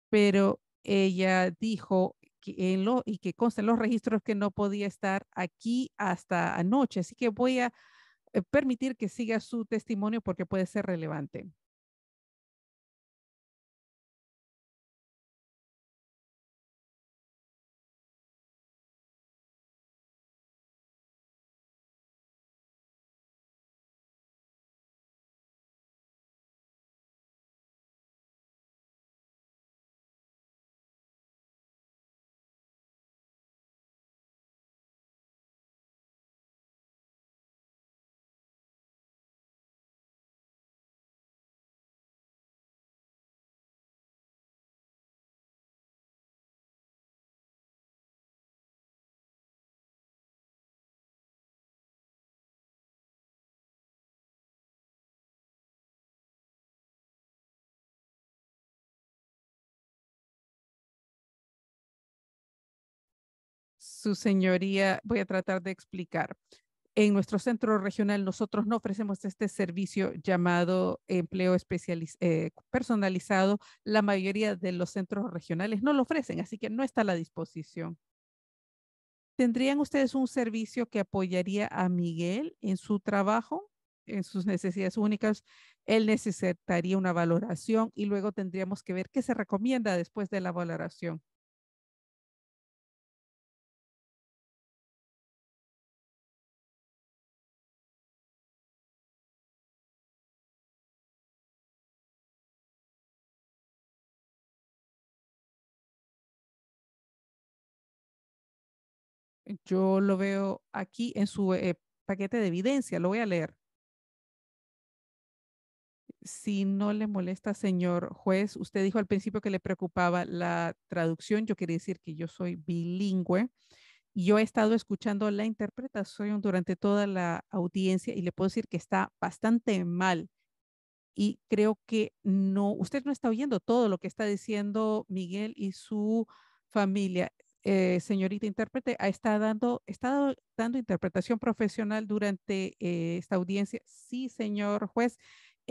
pero ella dijo que en lo, y que consta en los registros que no podía estar aquí hasta anoche, así que voy a eh, permitir que siga su testimonio porque puede ser relevante. su señoría, voy a tratar de explicar. En nuestro centro regional nosotros no ofrecemos este servicio llamado empleo eh, personalizado. La mayoría de los centros regionales no lo ofrecen, así que no está a la disposición. ¿Tendrían ustedes un servicio que apoyaría a Miguel en su trabajo, en sus necesidades únicas? Él necesitaría una valoración y luego tendríamos que ver qué se recomienda después de la valoración. Yo lo veo aquí en su eh, paquete de evidencia, lo voy a leer. Si no le molesta, señor juez, usted dijo al principio que le preocupaba la traducción. Yo quería decir que yo soy bilingüe. Yo he estado escuchando la interpretación durante toda la audiencia y le puedo decir que está bastante mal y creo que no, usted no está oyendo todo lo que está diciendo Miguel y su familia. Eh, señorita intérprete, ha estado dando, interpretación profesional durante eh, esta audiencia. Sí, señor juez.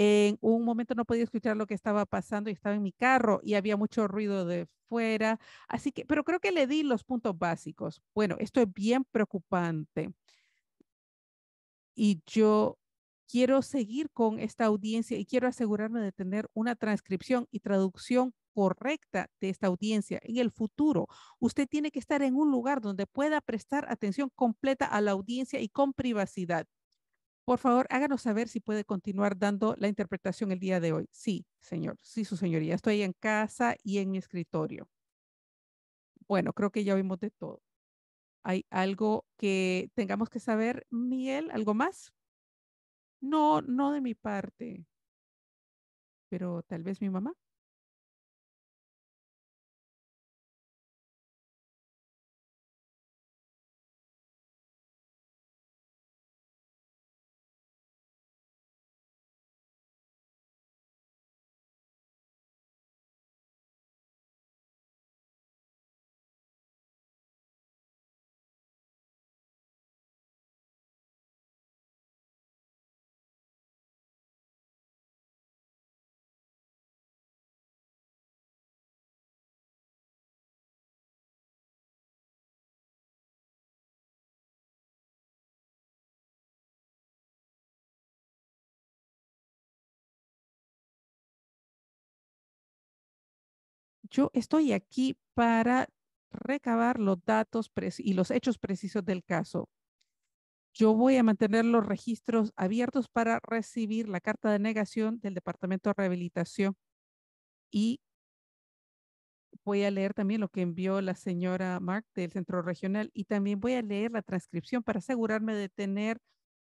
En un momento no podía escuchar lo que estaba pasando y estaba en mi carro y había mucho ruido de fuera. Así que, pero creo que le di los puntos básicos. Bueno, esto es bien preocupante. Y yo quiero seguir con esta audiencia y quiero asegurarme de tener una transcripción y traducción correcta de esta audiencia en el futuro. Usted tiene que estar en un lugar donde pueda prestar atención completa a la audiencia y con privacidad. Por favor, háganos saber si puede continuar dando la interpretación el día de hoy. Sí, señor. Sí, su señoría. Estoy en casa y en mi escritorio. Bueno, creo que ya vimos de todo. ¿Hay algo que tengamos que saber, Miguel? ¿Algo más? No, no de mi parte. Pero tal vez mi mamá. Yo estoy aquí para recabar los datos y los hechos precisos del caso. Yo voy a mantener los registros abiertos para recibir la carta de negación del Departamento de Rehabilitación y voy a leer también lo que envió la señora Mark del Centro Regional y también voy a leer la transcripción para asegurarme de tener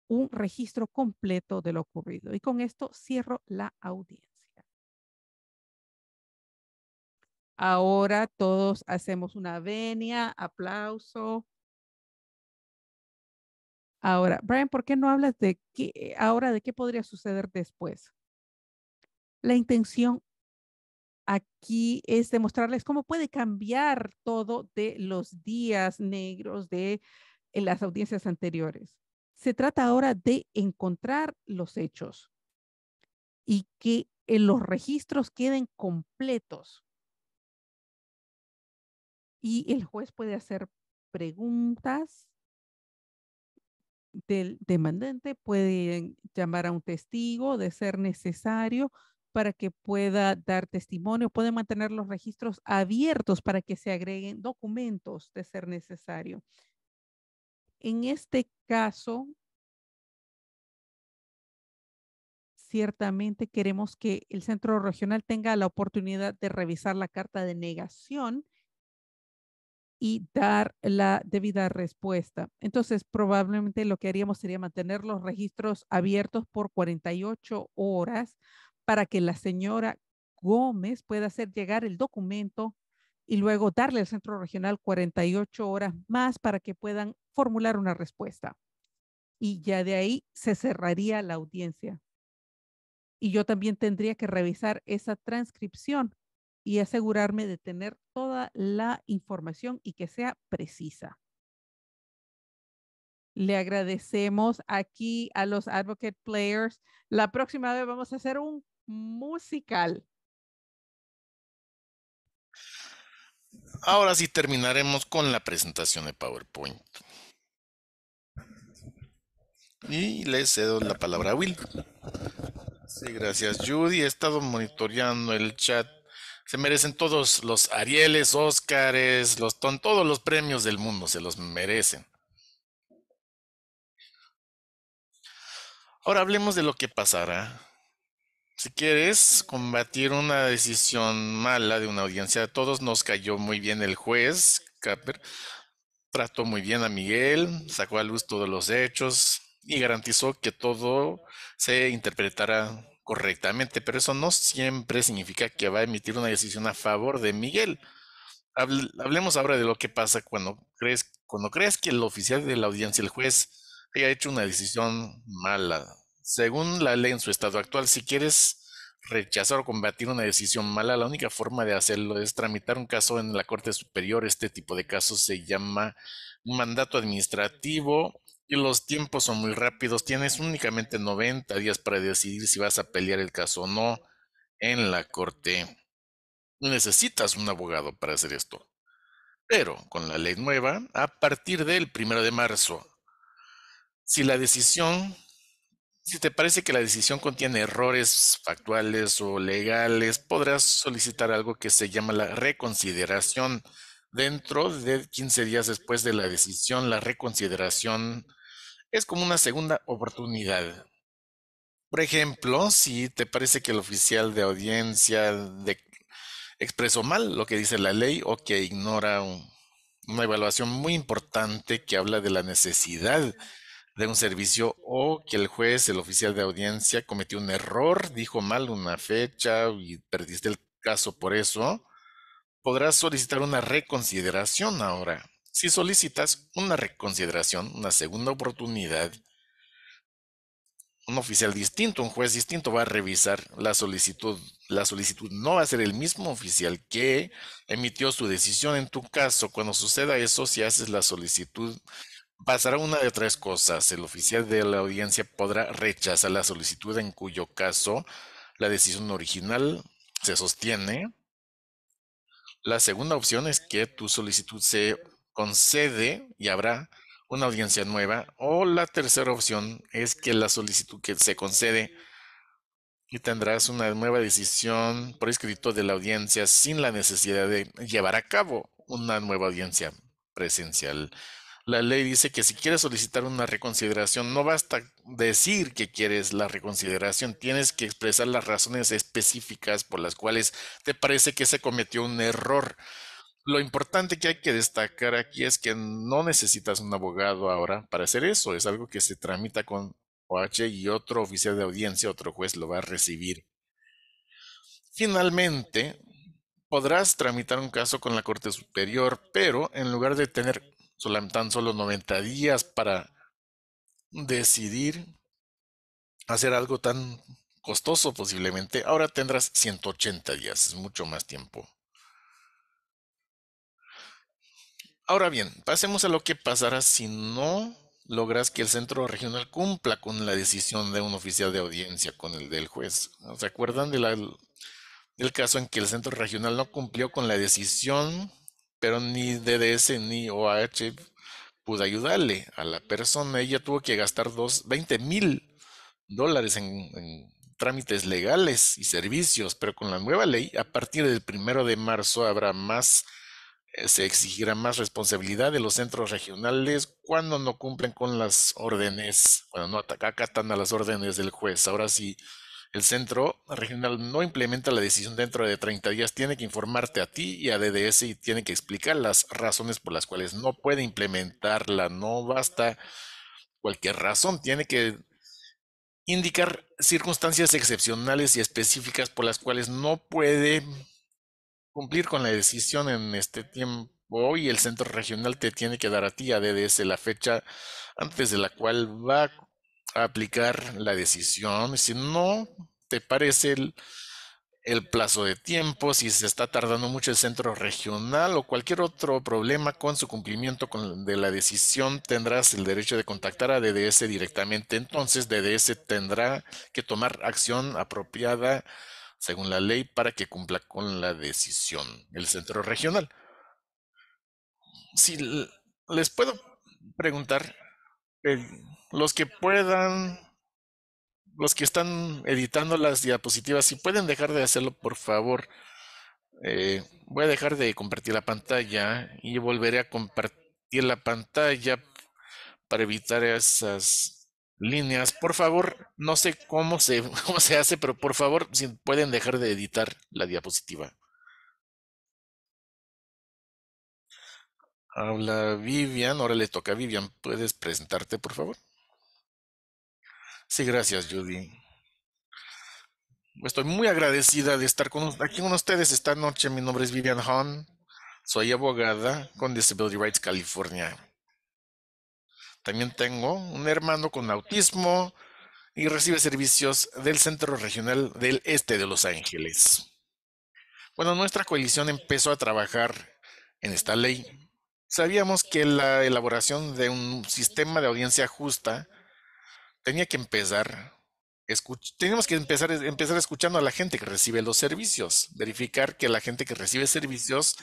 un registro completo de lo ocurrido. Y con esto cierro la audiencia. Ahora todos hacemos una venia, aplauso. Ahora, Brian, ¿por qué no hablas de qué, eh, ahora de qué podría suceder después? La intención aquí es demostrarles cómo puede cambiar todo de los días negros de eh, las audiencias anteriores. Se trata ahora de encontrar los hechos y que en eh, los registros queden completos y el juez puede hacer preguntas del demandante, puede llamar a un testigo de ser necesario para que pueda dar testimonio, puede mantener los registros abiertos para que se agreguen documentos de ser necesario. En este caso, ciertamente queremos que el centro regional tenga la oportunidad de revisar la carta de negación y dar la debida respuesta. Entonces, probablemente lo que haríamos sería mantener los registros abiertos por 48 horas para que la señora Gómez pueda hacer llegar el documento y luego darle al centro regional 48 horas más para que puedan formular una respuesta. Y ya de ahí se cerraría la audiencia. Y yo también tendría que revisar esa transcripción y asegurarme de tener toda la información y que sea precisa. Le agradecemos aquí a los Advocate Players. La próxima vez vamos a hacer un musical.
Ahora sí terminaremos con la presentación de PowerPoint. Y le cedo la palabra a Will. Sí, gracias Judy. He estado monitoreando el chat se merecen todos los Arieles, Óscares, todos los premios del mundo, se los merecen. Ahora hablemos de lo que pasará. Si quieres combatir una decisión mala de una audiencia de todos, nos cayó muy bien el juez, Capper, trató muy bien a Miguel, sacó a luz todos los hechos y garantizó que todo se interpretara correctamente, pero eso no siempre significa que va a emitir una decisión a favor de Miguel. hablemos ahora de lo que pasa cuando crees, cuando crees que el oficial de la audiencia, el juez, haya hecho una decisión mala. Según la ley en su estado actual, si quieres rechazar o combatir una decisión mala, la única forma de hacerlo es tramitar un caso en la Corte Superior. Este tipo de casos se llama un mandato administrativo y los tiempos son muy rápidos. Tienes únicamente 90 días para decidir si vas a pelear el caso o no en la corte. Necesitas un abogado para hacer esto. Pero con la ley nueva, a partir del primero de marzo, si la decisión, si te parece que la decisión contiene errores factuales o legales, podrás solicitar algo que se llama la reconsideración dentro de 15 días después de la decisión, la reconsideración es como una segunda oportunidad. Por ejemplo, si te parece que el oficial de audiencia expresó mal lo que dice la ley o que ignora una evaluación muy importante que habla de la necesidad de un servicio o que el juez, el oficial de audiencia cometió un error, dijo mal una fecha y perdiste el caso por eso, podrás solicitar una reconsideración ahora. Si solicitas una reconsideración, una segunda oportunidad, un oficial distinto, un juez distinto va a revisar la solicitud. La solicitud no va a ser el mismo oficial que emitió su decisión en tu caso. Cuando suceda eso, si haces la solicitud, pasará una de tres cosas. El oficial de la audiencia podrá rechazar la solicitud en cuyo caso la decisión original se sostiene la segunda opción es que tu solicitud se concede y habrá una audiencia nueva. O la tercera opción es que la solicitud que se concede y tendrás una nueva decisión por escrito de la audiencia sin la necesidad de llevar a cabo una nueva audiencia presencial la ley dice que si quieres solicitar una reconsideración, no basta decir que quieres la reconsideración, tienes que expresar las razones específicas por las cuales te parece que se cometió un error. Lo importante que hay que destacar aquí es que no necesitas un abogado ahora para hacer eso, es algo que se tramita con OH y otro oficial de audiencia, otro juez lo va a recibir. Finalmente, podrás tramitar un caso con la Corte Superior, pero en lugar de tener tan solo 90 días para decidir hacer algo tan costoso posiblemente. Ahora tendrás 180 días, es mucho más tiempo. Ahora bien, pasemos a lo que pasará si no logras que el centro regional cumpla con la decisión de un oficial de audiencia con el del juez. ¿Se acuerdan del caso en que el centro regional no cumplió con la decisión pero ni DDS ni OAH pudo pues, ayudarle a la persona. Ella tuvo que gastar dos, 20 mil dólares en, trámites legales y servicios, pero con la nueva ley, a partir del primero de marzo habrá más, eh, se exigirá más responsabilidad de los centros regionales cuando no cumplen con las órdenes, cuando no acatan a las órdenes del juez. Ahora sí, el centro regional no implementa la decisión dentro de 30 días, tiene que informarte a ti y a DDS y tiene que explicar las razones por las cuales no puede implementarla. No basta cualquier razón, tiene que indicar circunstancias excepcionales y específicas por las cuales no puede cumplir con la decisión en este tiempo y el centro regional te tiene que dar a ti a DDS la fecha antes de la cual va a aplicar la decisión. Si no te parece el, plazo de tiempo, si se está tardando mucho el centro regional o cualquier otro problema con su cumplimiento de la decisión, tendrás el derecho de contactar a DDS directamente. Entonces, DDS tendrá que tomar acción apropiada según la ley para que cumpla con la decisión el centro regional. Si les puedo preguntar, el los que puedan, los que están editando las diapositivas, si pueden dejar de hacerlo, por favor. Eh, voy a dejar de compartir la pantalla y volveré a compartir la pantalla para evitar esas líneas. Por favor, no sé cómo se, cómo se hace, pero por favor, si pueden dejar de editar la diapositiva.
Habla Vivian, ahora le toca a Vivian. ¿Puedes presentarte, por favor? Sí, gracias,
Judy. Estoy muy agradecida de estar aquí con ustedes esta noche. Mi nombre es Vivian Hahn. Soy abogada con Disability Rights California. También tengo un hermano con autismo y recibe servicios del Centro Regional del Este de Los Ángeles. Cuando nuestra coalición empezó a trabajar en esta ley, sabíamos que la elaboración de un sistema de audiencia justa tenía que empezar, tenemos que empezar, empezar escuchando a la gente que recibe los servicios, verificar que la gente que recibe servicios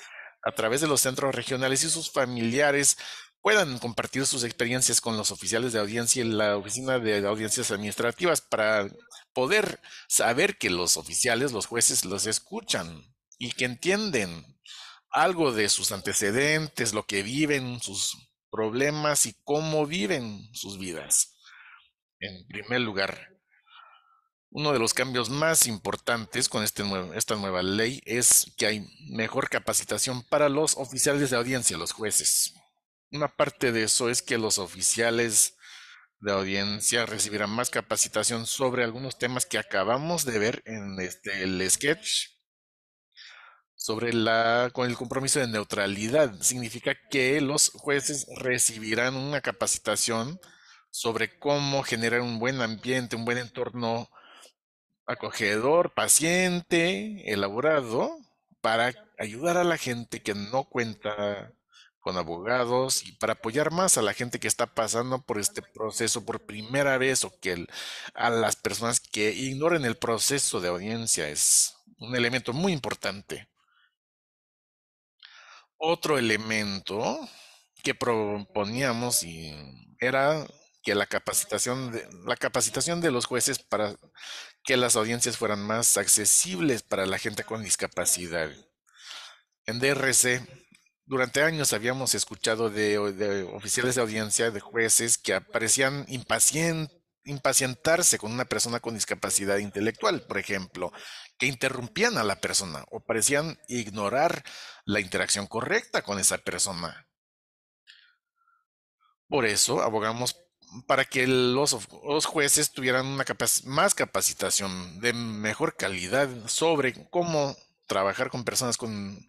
a través de los centros regionales y sus familiares puedan compartir sus experiencias con los oficiales de audiencia y la oficina de audiencias administrativas para poder saber que los oficiales, los jueces los escuchan y que entienden algo de sus antecedentes, lo que viven, sus problemas y cómo viven sus vidas en primer lugar. Uno de los cambios más importantes con este esta nueva ley es que hay mejor capacitación para los oficiales de audiencia, los jueces. Una parte de eso es que los oficiales de audiencia recibirán más capacitación sobre algunos temas que acabamos de ver en este, el sketch sobre la con el compromiso de neutralidad. Significa que los jueces recibirán una capacitación sobre cómo generar un buen ambiente, un buen entorno acogedor, paciente, elaborado, para ayudar a la gente que no cuenta con abogados y para apoyar más a la gente que está pasando por este proceso por primera vez o que a las personas que ignoren el proceso de audiencia es un elemento muy importante. Otro elemento que proponíamos y era la capacitación de, la capacitación de los jueces para que las audiencias fueran más accesibles para la gente con discapacidad. En DRC, durante años habíamos escuchado de, oficiales de audiencia, de jueces, que parecían impacientarse con una persona con discapacidad intelectual, por ejemplo, que interrumpían a la persona o parecían ignorar la interacción correcta con esa persona. Por eso abogamos para que los, jueces tuvieran una más capacitación de mejor calidad sobre cómo trabajar con personas con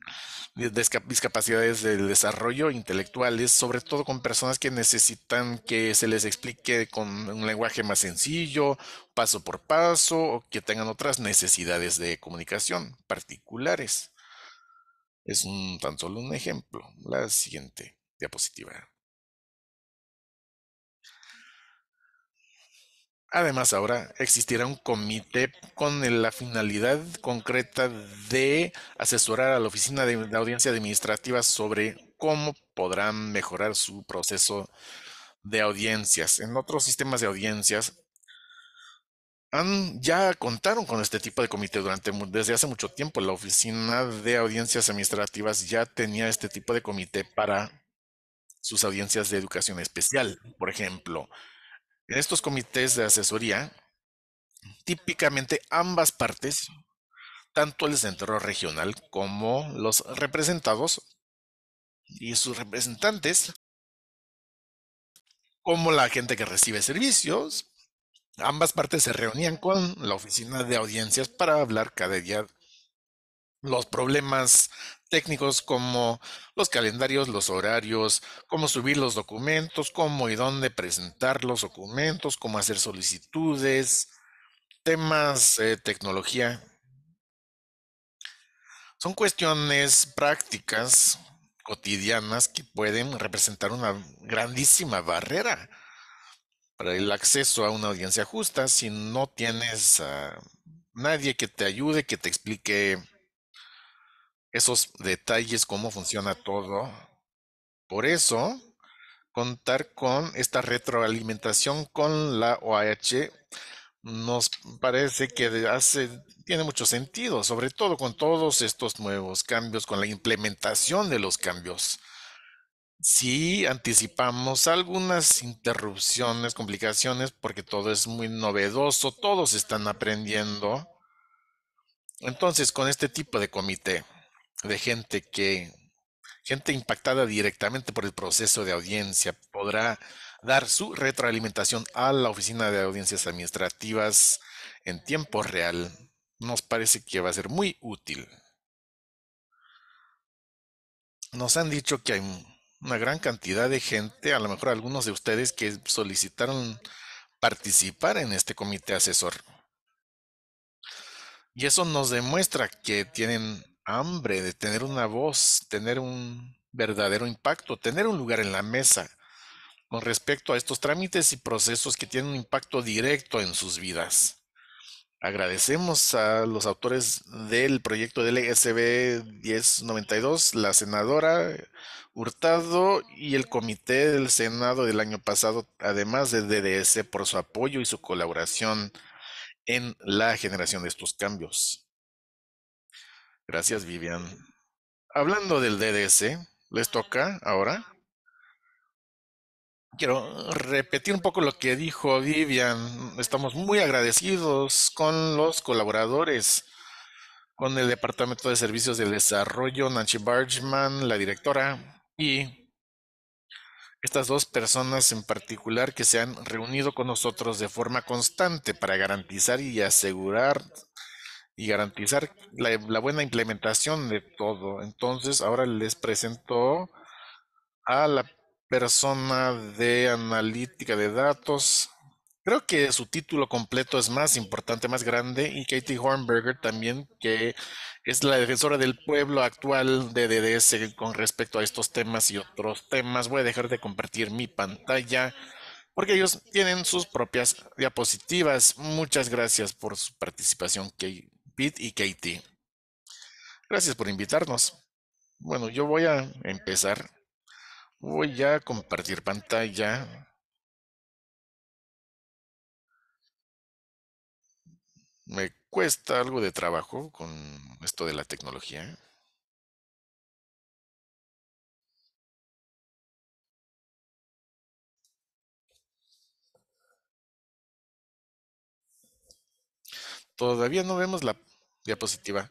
discapacidades del desarrollo intelectuales, sobre todo con personas que necesitan que se les explique con un lenguaje más sencillo, paso por paso, o que tengan otras necesidades de comunicación particulares. Es tan solo un ejemplo. La siguiente diapositiva. Además, ahora existirá un comité con la finalidad concreta de asesorar a la Oficina de Audiencia Administrativa sobre cómo podrán mejorar su proceso de audiencias. En otros sistemas de audiencias han, ya contaron con este tipo de comité durante desde hace mucho tiempo. La Oficina de Audiencias Administrativas ya tenía este tipo de comité para sus audiencias de educación especial, por ejemplo en estos comités de asesoría, típicamente ambas partes, tanto el centro regional como los representados y sus representantes, como la gente que recibe servicios, ambas partes se reunían con la oficina de audiencias para hablar cada día los problemas técnicos como los calendarios, los horarios, cómo subir los documentos, cómo y dónde presentar los documentos, cómo hacer solicitudes, temas, eh, tecnología. Son cuestiones prácticas cotidianas que pueden representar una grandísima barrera para el acceso a una audiencia justa si no tienes a nadie que te ayude, que te explique esos detalles, cómo funciona todo. Por eso, contar con esta retroalimentación con la OAH nos parece que hace, tiene mucho sentido, sobre todo con todos estos nuevos cambios, con la implementación de los cambios. Si anticipamos algunas interrupciones, complicaciones, porque todo es muy novedoso, todos están aprendiendo. Entonces, con este tipo de comité, de gente que, gente impactada directamente por el proceso de audiencia, podrá dar su retroalimentación a la Oficina de Audiencias Administrativas en tiempo real. Nos parece que va a ser muy útil. Nos han dicho que hay una gran cantidad de gente, a lo mejor algunos de ustedes que solicitaron participar en este comité asesor. Y eso nos demuestra que tienen hambre de tener una voz, tener un verdadero impacto, tener un lugar en la mesa con respecto a estos trámites y procesos que tienen un impacto directo en sus vidas. Agradecemos a los autores del proyecto de ley SB 1092, la senadora Hurtado y el comité del Senado del año pasado, además de DDS, por su apoyo y su colaboración en la generación de estos cambios. Gracias, Vivian. Hablando del DDS, les toca ahora. Quiero repetir un poco lo que dijo Vivian. Estamos muy agradecidos con los colaboradores, con el Departamento de Servicios del Desarrollo, Nancy Bargman, la directora, y estas dos personas en particular que se han reunido con nosotros de forma constante para garantizar y asegurar y garantizar la, buena implementación de todo. Entonces, ahora les presento a la persona de analítica de datos. Creo que su título completo es más importante, más grande, y Katie Hornberger también, que es la defensora del pueblo actual de DDS con respecto a estos temas y otros temas. Voy a dejar de compartir mi pantalla porque ellos tienen sus propias diapositivas. Muchas gracias por su participación, Katie. Pete y Katie. Gracias por
invitarnos. Bueno, yo voy a empezar. Voy a compartir pantalla. Me cuesta algo de trabajo con esto de la tecnología. Todavía no vemos la diapositiva.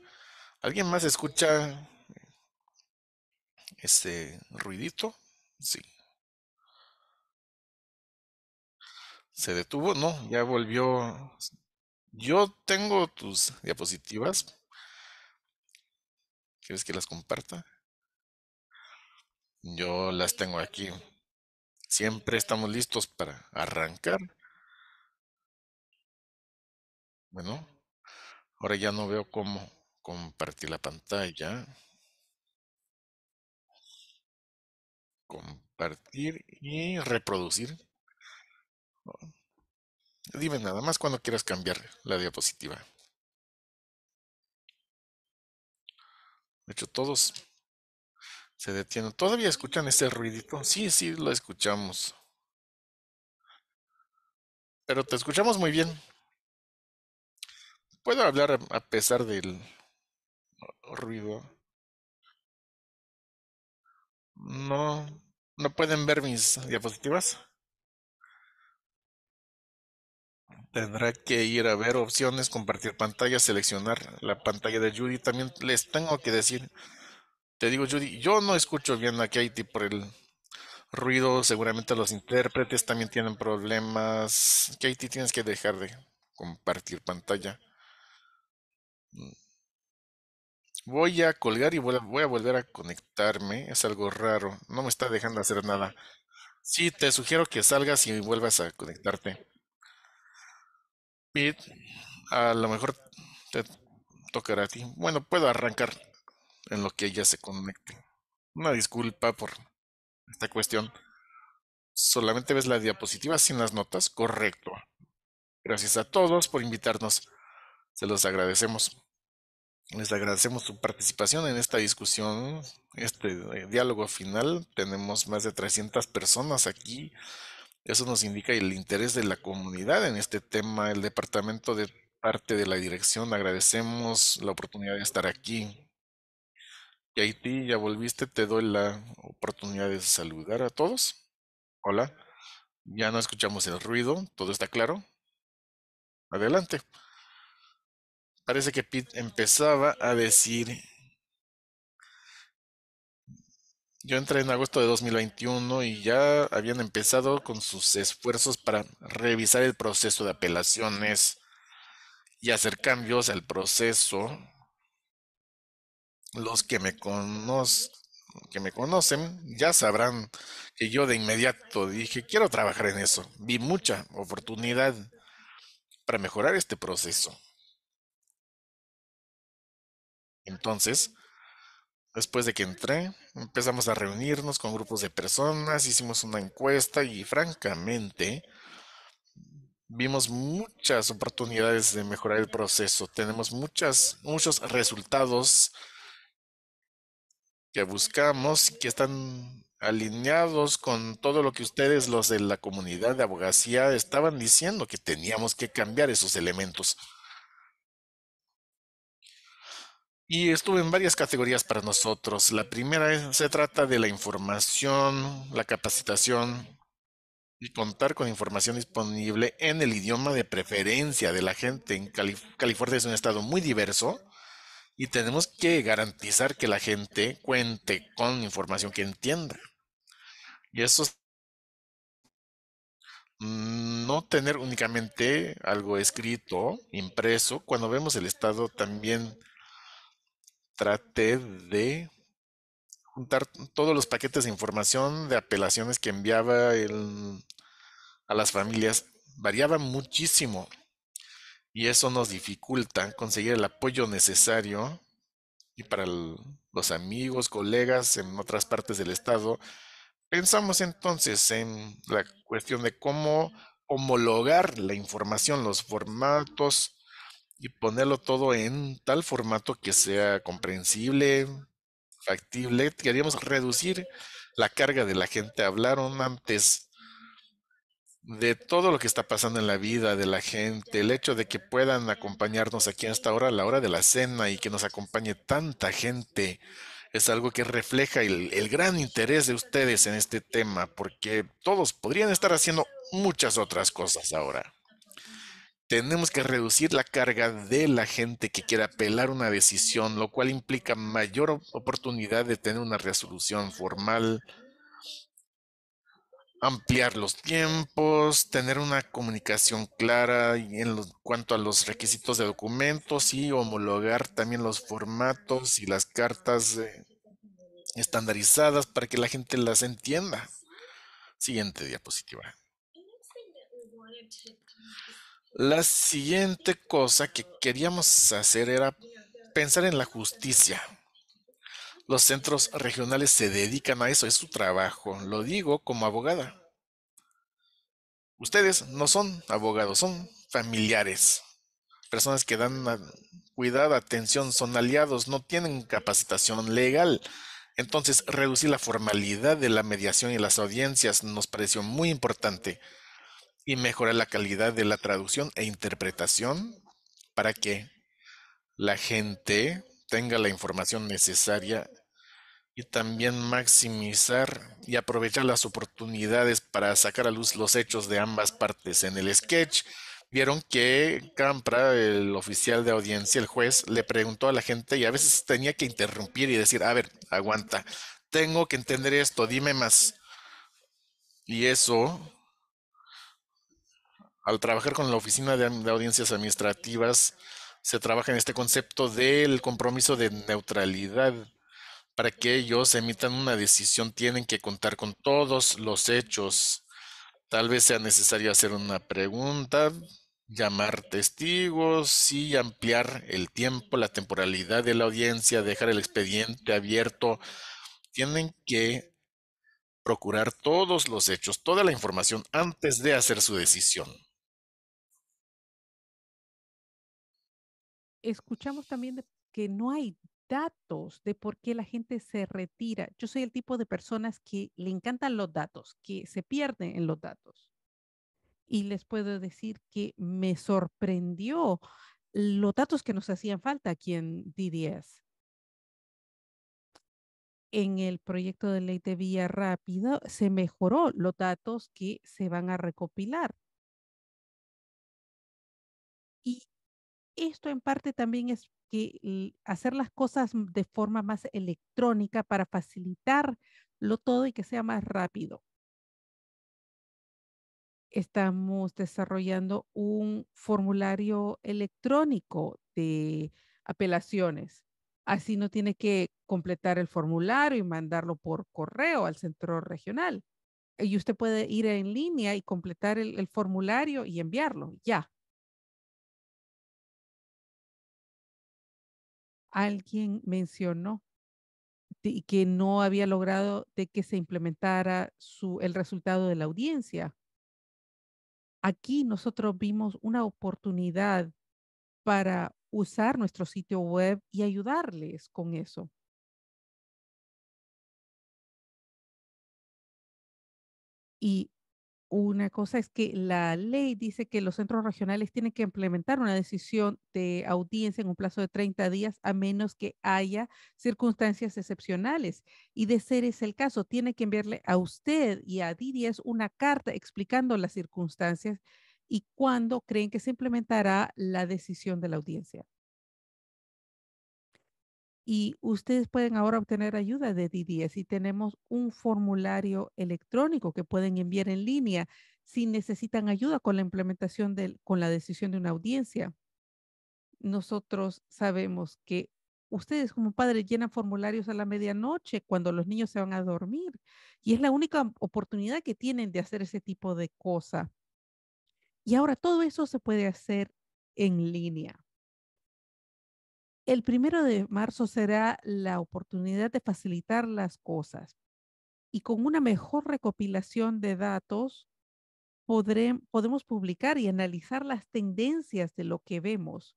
¿Alguien más escucha
este ruidito? Sí. ¿Se detuvo? No, ya volvió. Yo tengo tus diapositivas. ¿Quieres que las
comparta?
Yo las tengo aquí. Siempre estamos listos para arrancar. Bueno, Ahora ya no veo cómo compartir la pantalla.
Compartir y reproducir. Dime nada más cuando quieras cambiar la diapositiva. De hecho,
todos se detienen. ¿Todavía escuchan ese ruidito? Sí, sí, lo escuchamos.
Pero te escuchamos muy bien. Puedo hablar a pesar del ruido. No, no pueden ver mis diapositivas. Tendrá que ir a ver
opciones, compartir pantalla, seleccionar la pantalla de Judy. También les tengo que decir, te digo Judy, yo no escucho bien a Katie por el ruido. Seguramente los intérpretes también tienen problemas. Katie, tienes que dejar de compartir pantalla. Mm. Voy a colgar y voy a, volver a conectarme. Es algo raro. No me está dejando hacer nada. Sí, te sugiero que salgas y vuelvas a conectarte. Pete, a lo mejor te tocará a ti. Bueno, puedo arrancar en lo que ella se conecte. Una disculpa por esta cuestión. ¿Solamente ves la diapositiva sin las notas? Correcto. Gracias a todos por invitarnos. Se los agradecemos. Les agradecemos su participación en esta discusión, este eh, diálogo final. Tenemos más de 300 personas aquí. Eso nos indica el interés de la comunidad en este tema. El departamento de parte de la dirección agradecemos la oportunidad de estar aquí. Y Haití, ya volviste, te doy la oportunidad de saludar a todos. Hola. Ya no escuchamos el ruido, todo está claro. Adelante parece que Pete empezaba a decir, yo entré en agosto de 2021 y ya habían empezado con sus esfuerzos para revisar el proceso de apelaciones y hacer cambios al proceso. Los que me, que me conocen ya sabrán que yo de inmediato dije, quiero trabajar en eso. Vi mucha oportunidad para mejorar este proceso. Entonces, después de que entré, empezamos a reunirnos con grupos de personas, hicimos una encuesta y francamente vimos muchas oportunidades de mejorar el proceso. Tenemos muchas, muchos resultados que buscamos, que están alineados con todo lo que ustedes, los de la comunidad de abogacía, estaban diciendo que teníamos que cambiar esos elementos. Y estuvo en varias categorías para nosotros. La primera se trata de la información, la capacitación y contar con información disponible en el idioma de preferencia de la gente. En California es un estado muy diverso y tenemos que garantizar que la gente cuente con información que entienda. Y eso es no tener únicamente algo escrito, impreso, cuando vemos el estado también traté de juntar todos los paquetes de información de apelaciones que enviaba a las familias. Variaba muchísimo y eso nos dificulta conseguir el apoyo necesario y para los amigos, colegas en otras partes del estado. Pensamos entonces en la cuestión de cómo homologar la información, los formatos y ponerlo todo en tal formato que sea comprensible, factible. Queríamos reducir la carga de la gente. Hablaron antes de todo lo que está pasando en la vida de la gente, el hecho de que puedan acompañarnos aquí a esta hora, a la hora de la cena, y que nos acompañe tanta gente, es algo que refleja el gran interés de ustedes en este tema, porque todos podrían estar haciendo muchas otras cosas ahora. Tenemos que reducir la carga de la gente que quiera apelar una decisión, lo cual implica mayor oportunidad de tener una resolución formal, ampliar los tiempos, tener una comunicación clara en cuanto a los requisitos de documentos y homologar también los formatos y las cartas eh, estandarizadas para que la gente las entienda. Siguiente diapositiva. La siguiente cosa que queríamos hacer era pensar en la justicia. Los centros regionales se dedican a eso, es su trabajo. Lo digo como abogada. Ustedes no son abogados, son familiares. Personas que dan cuidado, atención, son aliados, no tienen capacitación legal. Entonces, reducir la formalidad de la mediación y las audiencias nos pareció muy importante y mejorar la calidad de la traducción e interpretación para que la gente tenga la información necesaria y también maximizar y aprovechar las oportunidades para sacar a luz los hechos de ambas partes. En el sketch vieron que Campra, el oficial de audiencia, el juez, le preguntó a la gente y a veces tenía que interrumpir y decir, a ver, aguanta, tengo que entender esto, dime más. Y eso al trabajar con la Oficina de, Audiencias Administrativas, se trabaja en este concepto del compromiso de neutralidad. Para que ellos emitan una decisión tienen que contar con todos los hechos. Tal vez sea necesario hacer una pregunta, llamar testigos y ampliar el tiempo, la temporalidad de la audiencia, dejar el expediente abierto. Tienen que procurar todos los hechos, toda la
información antes de hacer su decisión.
escuchamos también que no hay datos de por qué la gente se retira. Yo soy el tipo de personas que le encantan los datos, que se pierden en los datos. Y les puedo decir que me sorprendió los datos que nos hacían falta aquí en DDS. En el proyecto de ley de vía rápida se mejoró los datos que se van a recopilar esto en parte también es que hacer las cosas de forma más electrónica para facilitarlo todo y que sea más rápido. Estamos desarrollando un formulario electrónico de apelaciones. Así no tiene que completar el formulario y mandarlo por correo al centro regional. Y usted puede ir en línea y completar el, el formulario y enviarlo ya alguien mencionó que no había logrado de que se implementara su, el resultado de la audiencia. Aquí nosotros vimos una oportunidad para usar nuestro sitio web y ayudarles con eso. Y una cosa es que la ley dice que los centros regionales tienen que implementar una decisión de audiencia en un plazo de 30 días a menos que haya circunstancias excepcionales. Y de ser ese el caso, tiene que enviarle a usted y a Didier una carta explicando las circunstancias y cuándo creen que se implementará la decisión de la audiencia y ustedes pueden ahora obtener ayuda de DDS y tenemos un formulario electrónico que pueden enviar en línea si necesitan ayuda con la implementación con la decisión de una audiencia. Nosotros sabemos que ustedes como padres llenan formularios a la medianoche cuando los niños se van a dormir y es la única oportunidad que tienen de hacer ese tipo de cosa. Y ahora todo eso se puede hacer en línea. El primero de marzo será la oportunidad de facilitar las cosas y con una mejor recopilación de datos podemos publicar y analizar las tendencias de lo que vemos.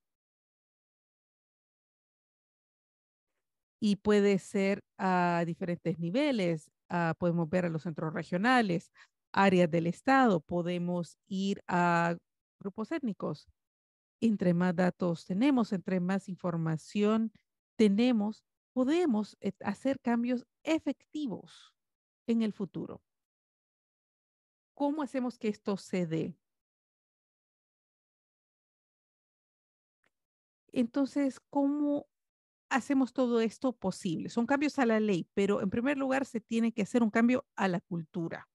Y puede ser a diferentes niveles. Ah, podemos ver a los centros regionales, áreas del Estado, podemos ir a grupos étnicos, entre más datos tenemos, entre más información tenemos, podemos eh, hacer cambios efectivos en el futuro. ¿Cómo hacemos que esto se dé? Entonces, ¿cómo hacemos todo esto posible? Son cambios a la ley, pero en primer lugar se tiene que hacer un cambio a la cultura.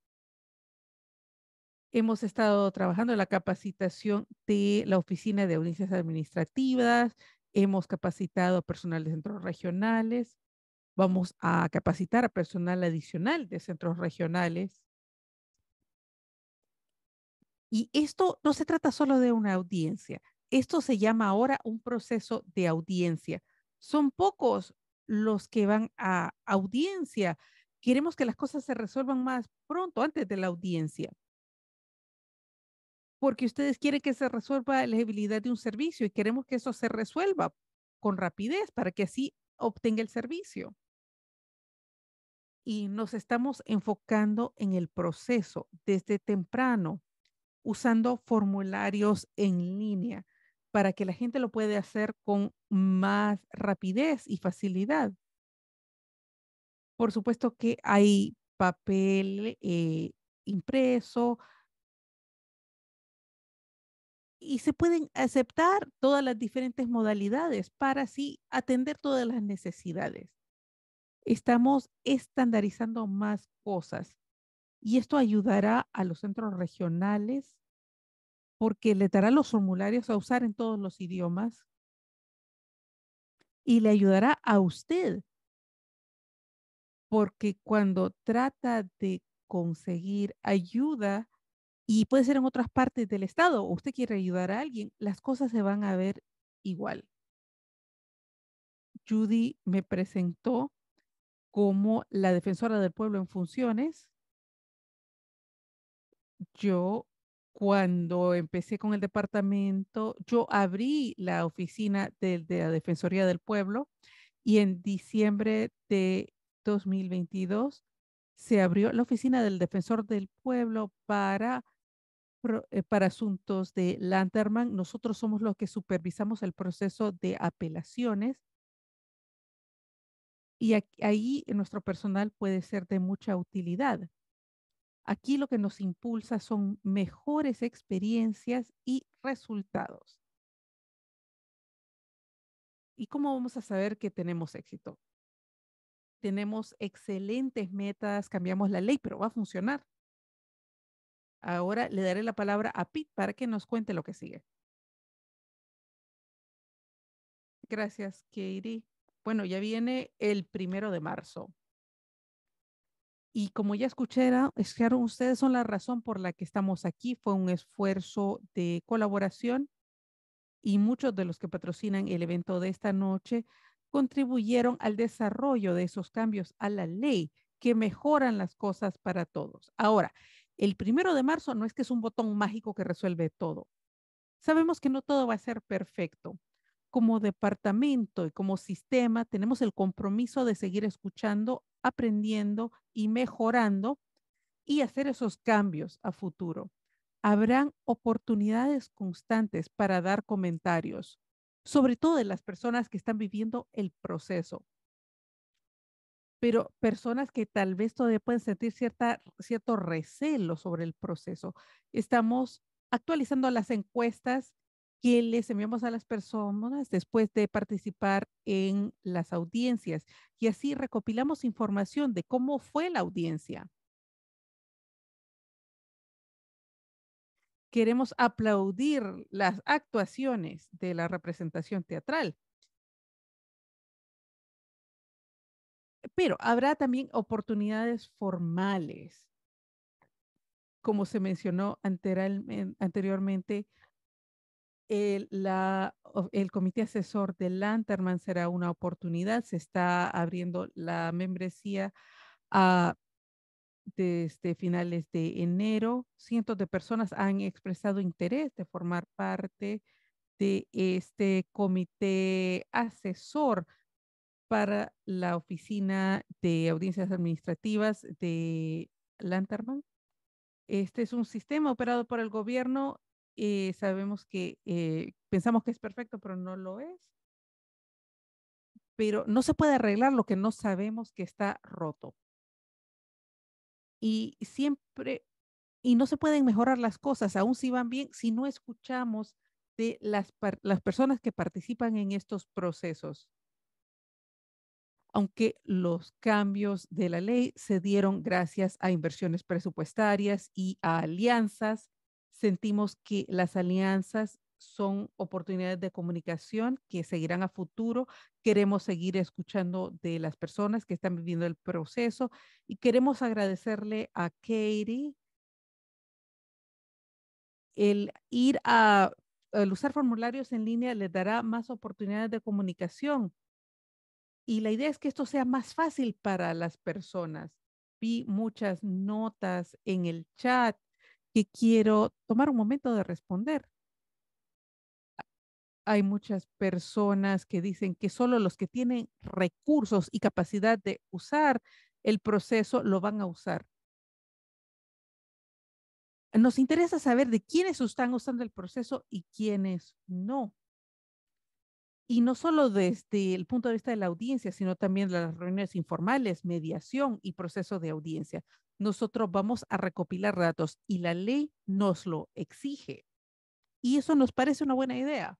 Hemos estado trabajando en la capacitación de la Oficina de Audiencias Administrativas, hemos capacitado a personal de centros regionales, vamos a capacitar a personal adicional de centros regionales. Y esto no se trata solo de una audiencia, esto se llama ahora un proceso de audiencia. Son pocos los que van a audiencia. Queremos que las cosas se resuelvan más pronto, antes de la audiencia porque ustedes quieren que se resuelva la elegibilidad de un servicio y queremos que eso se resuelva con rapidez para que así obtenga el servicio. Y nos estamos enfocando en el proceso desde temprano, usando formularios en línea para que la gente lo pueda hacer con más rapidez y facilidad. Por supuesto que hay papel eh, impreso, y se pueden aceptar todas las diferentes modalidades para así atender todas las necesidades. Estamos estandarizando más cosas y esto ayudará a los centros regionales porque le dará los formularios a usar en todos los idiomas y le ayudará a usted porque cuando trata de conseguir ayuda y puede ser en otras partes del estado, usted quiere ayudar a alguien, las cosas se van a ver igual. Judy me presentó como la defensora del pueblo en funciones. Yo, cuando empecé con el departamento, yo abrí la oficina de, de la Defensoría del Pueblo y en diciembre de 2022 se abrió la oficina del defensor del pueblo para eh, para asuntos de Landerman, nosotros somos los que supervisamos el proceso de apelaciones y ahí nuestro personal puede ser de mucha utilidad. Aquí lo que nos impulsa son mejores experiencias y resultados. ¿Y cómo vamos a saber que tenemos éxito? Tenemos excelentes metas, cambiamos la ley, pero va a funcionar. Ahora le daré la palabra a Pete para que nos cuente lo que sigue. Gracias, Katie. Bueno, ya viene el primero de marzo. Y como ya es que ustedes son la razón por la que estamos aquí. Fue un esfuerzo de colaboración y muchos de los que patrocinan el evento de esta noche contribuyeron al desarrollo de esos cambios a la ley que mejoran las cosas para todos. Ahora, el primero de marzo no es que es un botón mágico que resuelve todo. Sabemos que no todo va a ser perfecto. Como departamento y como sistema tenemos el compromiso de seguir escuchando, aprendiendo y mejorando y hacer esos cambios a futuro. Habrán oportunidades constantes para dar comentarios, sobre todo de las personas que están viviendo el proceso pero personas que tal vez todavía pueden sentir cierto recelo sobre el proceso. Estamos actualizando las encuestas que les enviamos a las personas después de participar en las audiencias y así recopilamos información de cómo fue la audiencia. Queremos aplaudir las actuaciones de la representación teatral Pero habrá también oportunidades formales. Como se mencionó anteriormente, el, comité asesor de Lanterman será una oportunidad. Se está abriendo la membresía a desde este, finales de enero, cientos de personas han expresado interés de formar parte de este comité asesor para la Oficina de Audiencias Administrativas de Lanterman. Este es un sistema operado por el gobierno. Eh, sabemos que eh, pensamos que es perfecto, pero no lo es. Pero no se puede arreglar lo que no sabemos que está roto. Y siempre, y no se pueden mejorar las cosas, aún si van bien, si no escuchamos de las, las personas que participan en estos procesos aunque los cambios de la ley se dieron gracias a inversiones presupuestarias y a alianzas. Sentimos que las alianzas son oportunidades de comunicación que seguirán a futuro. Queremos seguir escuchando de las personas que están viviendo el proceso y queremos agradecerle a Katie el ir a, usar formularios en línea les dará más oportunidades de comunicación y la idea es que esto sea más fácil para las personas. Vi muchas notas en el chat que quiero tomar un momento de responder. Hay muchas personas que dicen que solo los que tienen recursos y capacidad de usar el proceso lo van a usar. Nos interesa saber de quiénes están usando el proceso y quiénes no y no solo desde el punto de vista de la audiencia, sino también las reuniones informales, mediación y proceso de audiencia. Nosotros vamos a recopilar datos y la ley nos lo exige. Y eso nos parece una buena idea.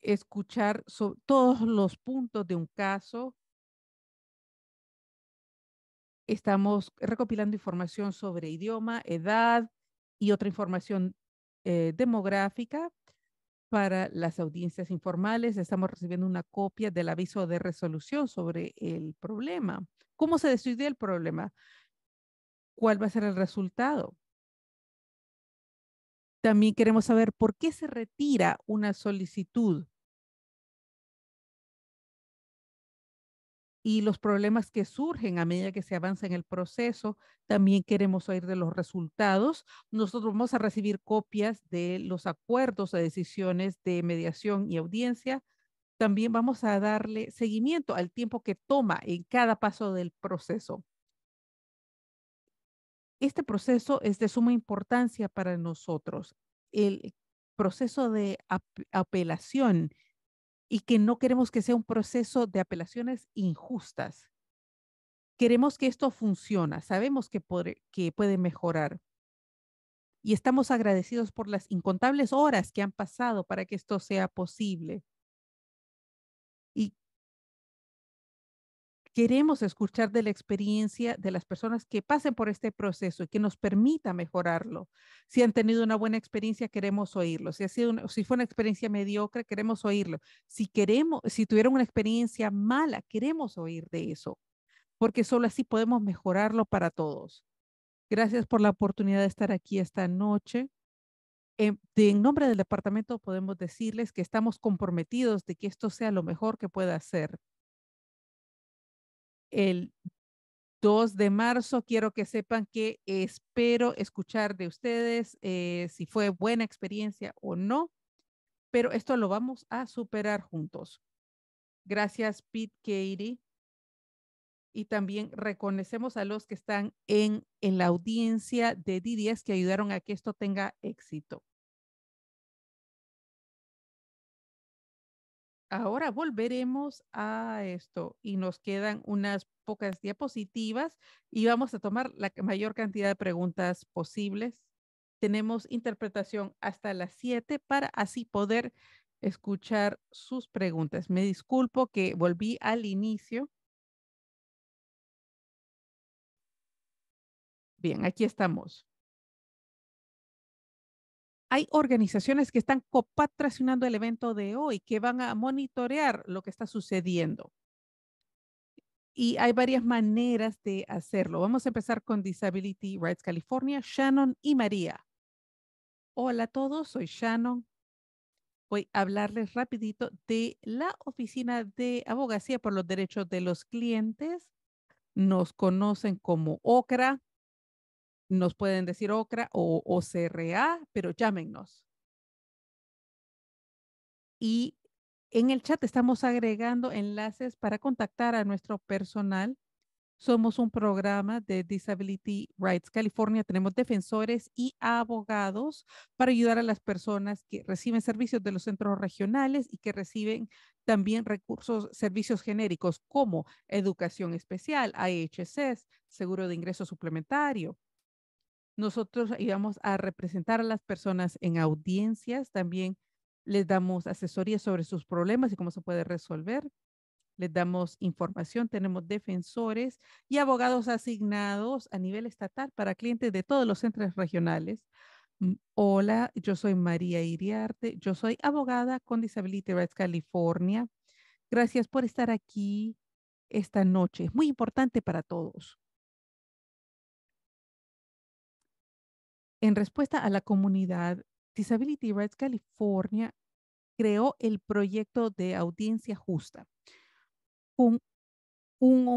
Escuchar todos los puntos de un caso. Estamos recopilando información sobre idioma, edad y otra información eh, demográfica para las audiencias informales. Estamos recibiendo una copia del aviso de resolución sobre el problema. ¿Cómo se decidió el problema? ¿Cuál va a ser el resultado? También queremos saber por qué se retira una solicitud y los problemas que surgen a medida que se avanza en el proceso. También queremos oír de los resultados. Nosotros vamos a recibir copias de los acuerdos de decisiones de mediación y audiencia. También vamos a darle seguimiento al tiempo que toma en cada paso del proceso. Este proceso es de suma importancia para nosotros. El proceso de apelación y que no queremos que sea un proceso de apelaciones injustas. Queremos que esto funcione, sabemos que, puede, que puede mejorar. Y estamos agradecidos por las incontables horas que han pasado para que esto sea posible. Y Queremos escuchar de la experiencia de las personas que pasen por este proceso y que nos permita mejorarlo. Si han tenido una buena experiencia, queremos oírlo. Si, fue una experiencia mediocre, queremos oírlo. Si, tuvieron una experiencia mala, queremos oír de eso, porque solo así podemos mejorarlo para todos. Gracias por la oportunidad de estar aquí esta noche. En, en, nombre del departamento podemos decirles que estamos comprometidos de que esto sea lo mejor que pueda ser el 2 de marzo. Quiero que sepan que espero escuchar de ustedes eh, si fue buena experiencia o no, pero esto lo vamos a superar juntos. Gracias, Pete Katie. Y también reconocemos a los que están en, en la audiencia de DDS que ayudaron a que esto tenga éxito. ahora volveremos a esto y nos quedan unas pocas diapositivas y vamos a tomar la mayor cantidad de preguntas posibles. Tenemos interpretación hasta las 7 para así poder escuchar sus preguntas. Me disculpo que volví al inicio. Bien, aquí estamos hay organizaciones que están copatracionando el evento de hoy, que van a monitorear lo que está sucediendo. Y hay varias maneras de hacerlo. Vamos a empezar con Disability Rights California, Shannon y María. Hola a todos, soy Shannon. Voy a hablarles rapidito de la Oficina de Abogacía por los Derechos de los Clientes. Nos conocen como OCRA, nos pueden decir OCRA o OCRA, pero llámenos. Y en el chat estamos agregando enlaces para contactar a nuestro personal. Somos un programa de Disability Rights California. Tenemos defensores y abogados para ayudar a las personas que reciben servicios de los centros regionales y que reciben también recursos, servicios genéricos como educación especial, IHSS, seguro de ingreso suplementario, nosotros íbamos a representar a las personas en audiencias, también les damos asesoría sobre sus problemas y cómo se puede resolver. Les damos información, tenemos defensores y abogados asignados a nivel estatal para clientes de todos los centros regionales. Mm, hola, yo soy María Iriarte, yo soy abogada con Disability Rights California. Gracias por estar aquí esta noche. Es muy importante para todos. En respuesta a la comunidad, Disability Rights California creó el proyecto de audiencia justa con un,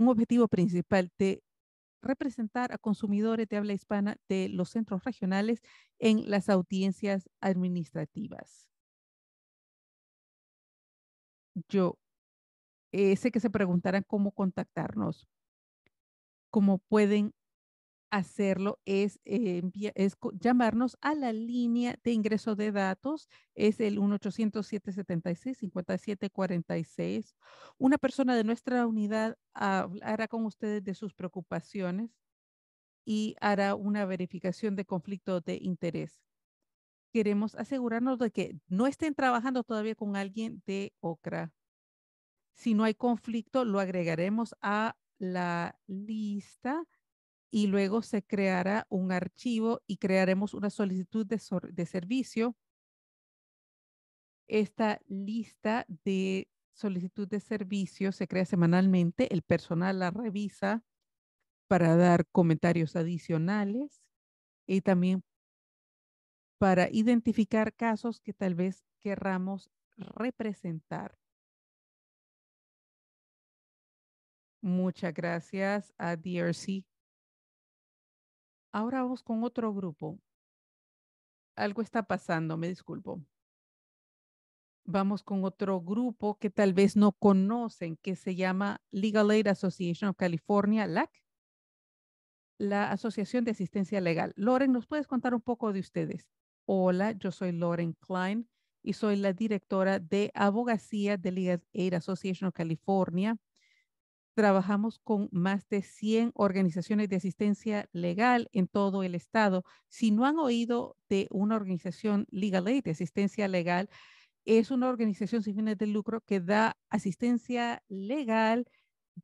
objetivo principal de representar a consumidores de habla hispana de los centros regionales en las audiencias administrativas. Yo eh, sé que se preguntarán cómo contactarnos, cómo pueden hacerlo es, eh, llamarnos a la línea de ingreso de datos, es el 1-800-776-5746. Una persona de nuestra unidad hablará con ustedes de sus preocupaciones y hará una verificación de conflicto de interés. Queremos asegurarnos de que no estén trabajando todavía con alguien de OCRA. Si no hay conflicto, lo agregaremos a la lista y luego se creará un archivo y crearemos una solicitud de, servicio. Esta lista de solicitud de servicio se crea semanalmente, el personal la revisa para dar comentarios adicionales y también para identificar casos que tal vez querramos representar. Muchas gracias a DRC Ahora vamos con otro grupo. Algo está pasando, me disculpo. Vamos con otro grupo que tal vez no conocen, que se llama Legal Aid Association of California, LAC, la Asociación de Asistencia Legal. Loren, ¿nos puedes contar un poco de ustedes? Hola, yo soy Loren Klein y soy la directora de abogacía de Legal Aid Association of California Trabajamos con más de 100 organizaciones de asistencia legal en todo el estado. Si no han oído de una organización Legal Aid de asistencia legal, es una organización sin fines de lucro que da asistencia legal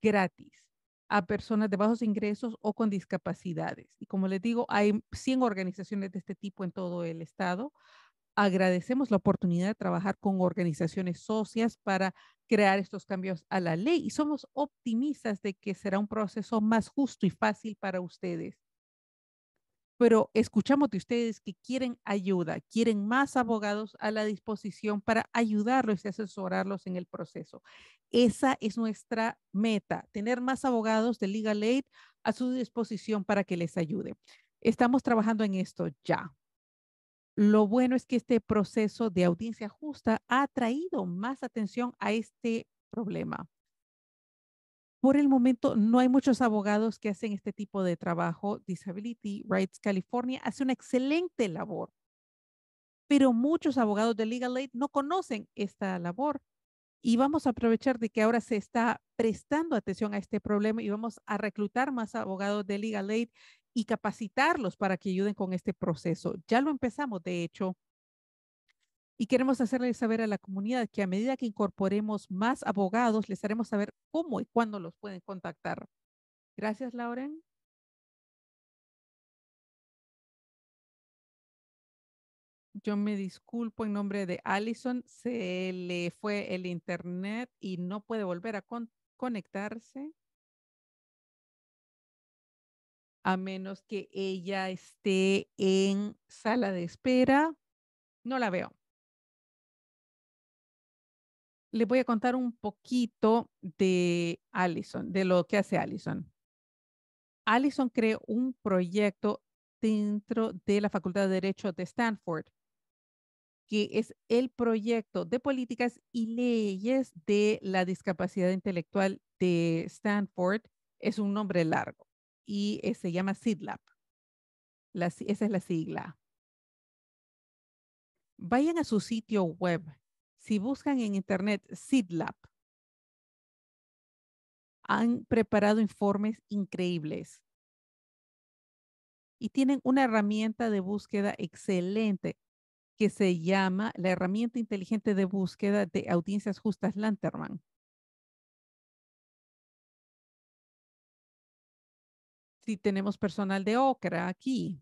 gratis a personas de bajos ingresos o con discapacidades. Y como les digo, hay 100 organizaciones de este tipo en todo el estado. Agradecemos la oportunidad de trabajar con organizaciones socias para crear estos cambios a la ley y somos optimistas de que será un proceso más justo y fácil para ustedes. Pero escuchamos de ustedes que quieren ayuda, quieren más abogados a la disposición para ayudarlos y asesorarlos en el proceso. Esa es nuestra meta, tener más abogados de Legal Aid a su disposición para que les ayude. Estamos trabajando en esto ya. Lo bueno es que este proceso de audiencia justa ha traído más atención a este problema. Por el momento, no hay muchos abogados que hacen este tipo de trabajo. Disability Rights California hace una excelente labor, pero muchos abogados de Legal Aid no conocen esta labor. Y vamos a aprovechar de que ahora se está prestando atención a este problema y vamos a reclutar más abogados de Legal Aid y capacitarlos para que ayuden con este proceso. Ya lo empezamos, de hecho, y queremos hacerles saber a la comunidad que a medida que incorporemos más abogados, les haremos saber cómo y cuándo los pueden contactar. Gracias, Lauren. Yo me disculpo en nombre de Allison. Se le fue el internet y no puede volver a conectarse a menos que ella esté en sala de espera. No la veo. Le voy a contar un poquito de Allison, de lo que hace Allison. Allison creó un proyecto dentro de la Facultad de Derecho de Stanford, que es el proyecto de políticas y leyes de la discapacidad intelectual de Stanford. Es un nombre largo y eh, se llama SIDLAP. esa es la sigla. Vayan a su sitio web. Si buscan en internet SidLAp han preparado informes increíbles y tienen una herramienta de búsqueda excelente que se llama la herramienta inteligente de búsqueda de audiencias justas Lanterman. si tenemos personal de OCRA aquí.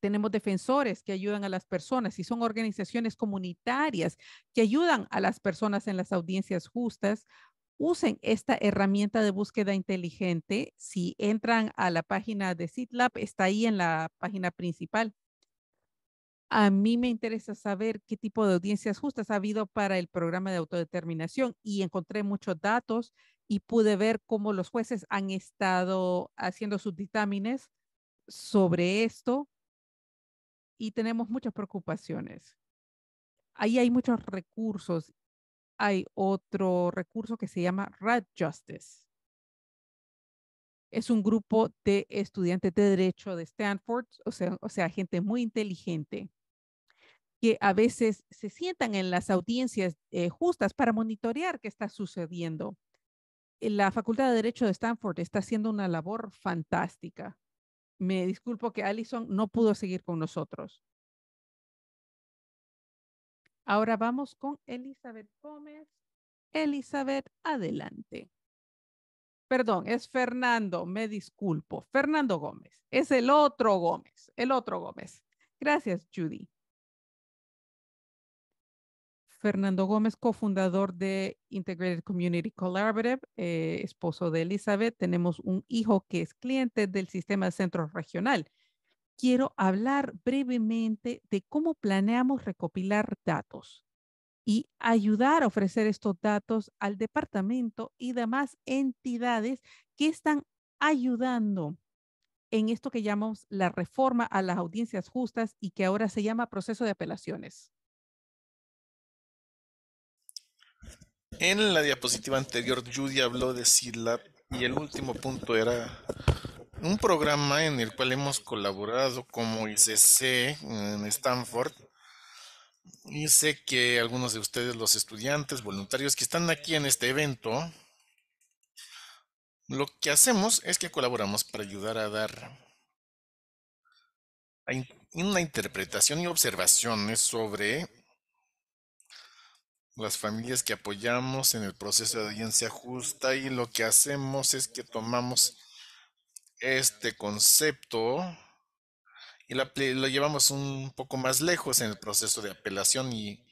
Tenemos defensores que ayudan a las personas si son organizaciones comunitarias que ayudan a las personas en las audiencias justas. Usen esta herramienta de búsqueda inteligente. Si entran a la página de CITLAB, está ahí en la página principal. A mí me interesa saber qué tipo de audiencias justas ha habido para el programa de autodeterminación y encontré muchos datos y pude ver cómo los jueces han estado haciendo sus dictámenes sobre esto y tenemos muchas preocupaciones. Ahí hay muchos recursos. Hay otro recurso que se llama Rad Justice. Es un grupo de estudiantes de derecho de Stanford, o sea gente muy inteligente que a veces se sientan en las audiencias eh, justas para monitorear qué está sucediendo. Eh, la Facultad de Derecho de Stanford está haciendo una labor fantástica. Me disculpo que Allison no pudo seguir con nosotros. Ahora vamos con Elizabeth Gómez. Elizabeth, adelante. Perdón, es Fernando, me disculpo. Fernando Gómez, es el otro Gómez, el otro Gómez. Gracias, Judy. Fernando Gómez, cofundador de Integrated Community Collaborative, eh, esposo de Elizabeth. Tenemos un hijo que es cliente del sistema de regional. Quiero hablar brevemente de cómo planeamos recopilar datos y ayudar a ofrecer estos datos al departamento y demás entidades que están ayudando en esto que llamamos la reforma a las audiencias justas y que ahora se llama proceso de apelaciones.
En la diapositiva
anterior, Judy habló de SILAB y el último punto era un programa en el cual hemos colaborado como ICC en Stanford. Y sé que algunos de ustedes, los estudiantes, voluntarios que están aquí en este evento, lo que hacemos es que colaboramos para ayudar a dar una interpretación y observaciones sobre las familias que apoyamos en el proceso de audiencia justa y lo que hacemos es que tomamos este concepto y lo llevamos un poco más lejos en el proceso de apelación y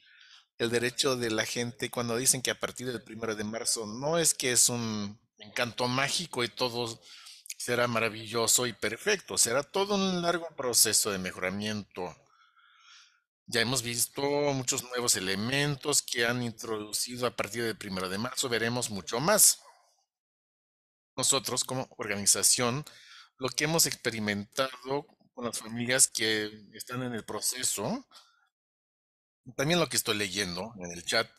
el derecho de la gente cuando dicen que a partir del primero de marzo no es que es un encanto mágico y todo será maravilloso y perfecto, será todo un largo proceso de mejoramiento ya hemos visto muchos nuevos elementos que han introducido a partir del primero de marzo. Veremos mucho más. Nosotros como organización, lo que hemos experimentado con las familias que están en el proceso, también lo que estoy leyendo en el chat,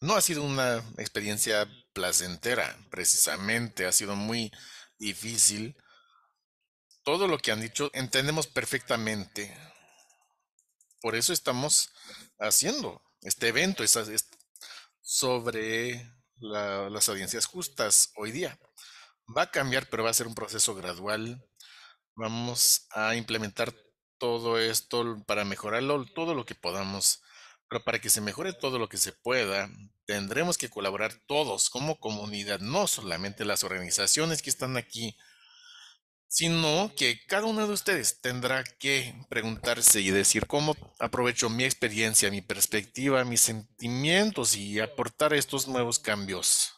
no ha sido una experiencia placentera, precisamente, ha sido muy difícil. Todo lo que han dicho entendemos perfectamente por eso estamos haciendo este evento sobre las audiencias justas hoy día. Va a cambiar, pero va a ser un proceso gradual. Vamos a implementar todo esto para mejorarlo, todo lo que podamos. Pero para que se mejore todo lo que se pueda, tendremos que colaborar todos como comunidad, no solamente las organizaciones que están aquí sino que cada uno de ustedes tendrá que preguntarse y decir cómo aprovecho mi experiencia, mi perspectiva, mis sentimientos y aportar estos nuevos cambios.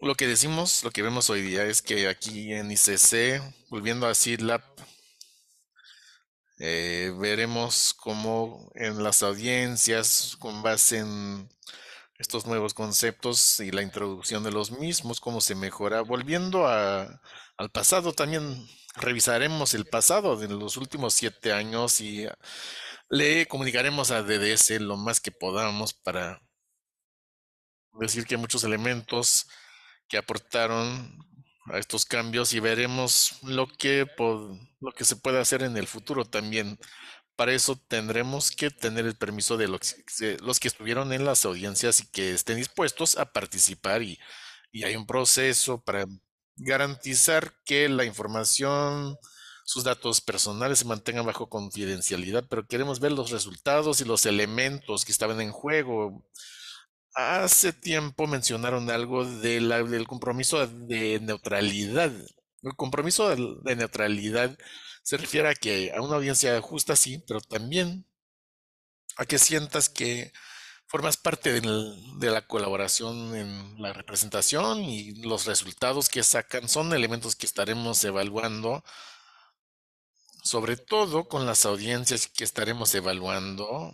Lo que decimos, lo que vemos hoy día es que aquí en ICC, volviendo a sidlap, eh, veremos cómo en las audiencias, con base en estos nuevos conceptos y la introducción de los mismos, cómo se mejora. Volviendo a al pasado. También revisaremos el pasado de los últimos siete años y le comunicaremos a DDS lo más que podamos para decir que hay muchos elementos que aportaron a estos cambios y veremos lo que, lo que se puede hacer en el futuro también. Para eso tendremos que tener el permiso de los, que estuvieron en las audiencias y que estén dispuestos a participar y, y hay un proceso para garantizar que la información, sus datos personales se mantengan bajo confidencialidad, pero queremos ver los resultados y los elementos que estaban en juego. Hace tiempo mencionaron algo del compromiso de neutralidad. El compromiso de neutralidad se refiere a que a una audiencia justa, sí, pero también a que sientas que formas parte de la colaboración en la representación y los resultados que sacan son elementos que estaremos evaluando, sobre todo con las audiencias que estaremos evaluando.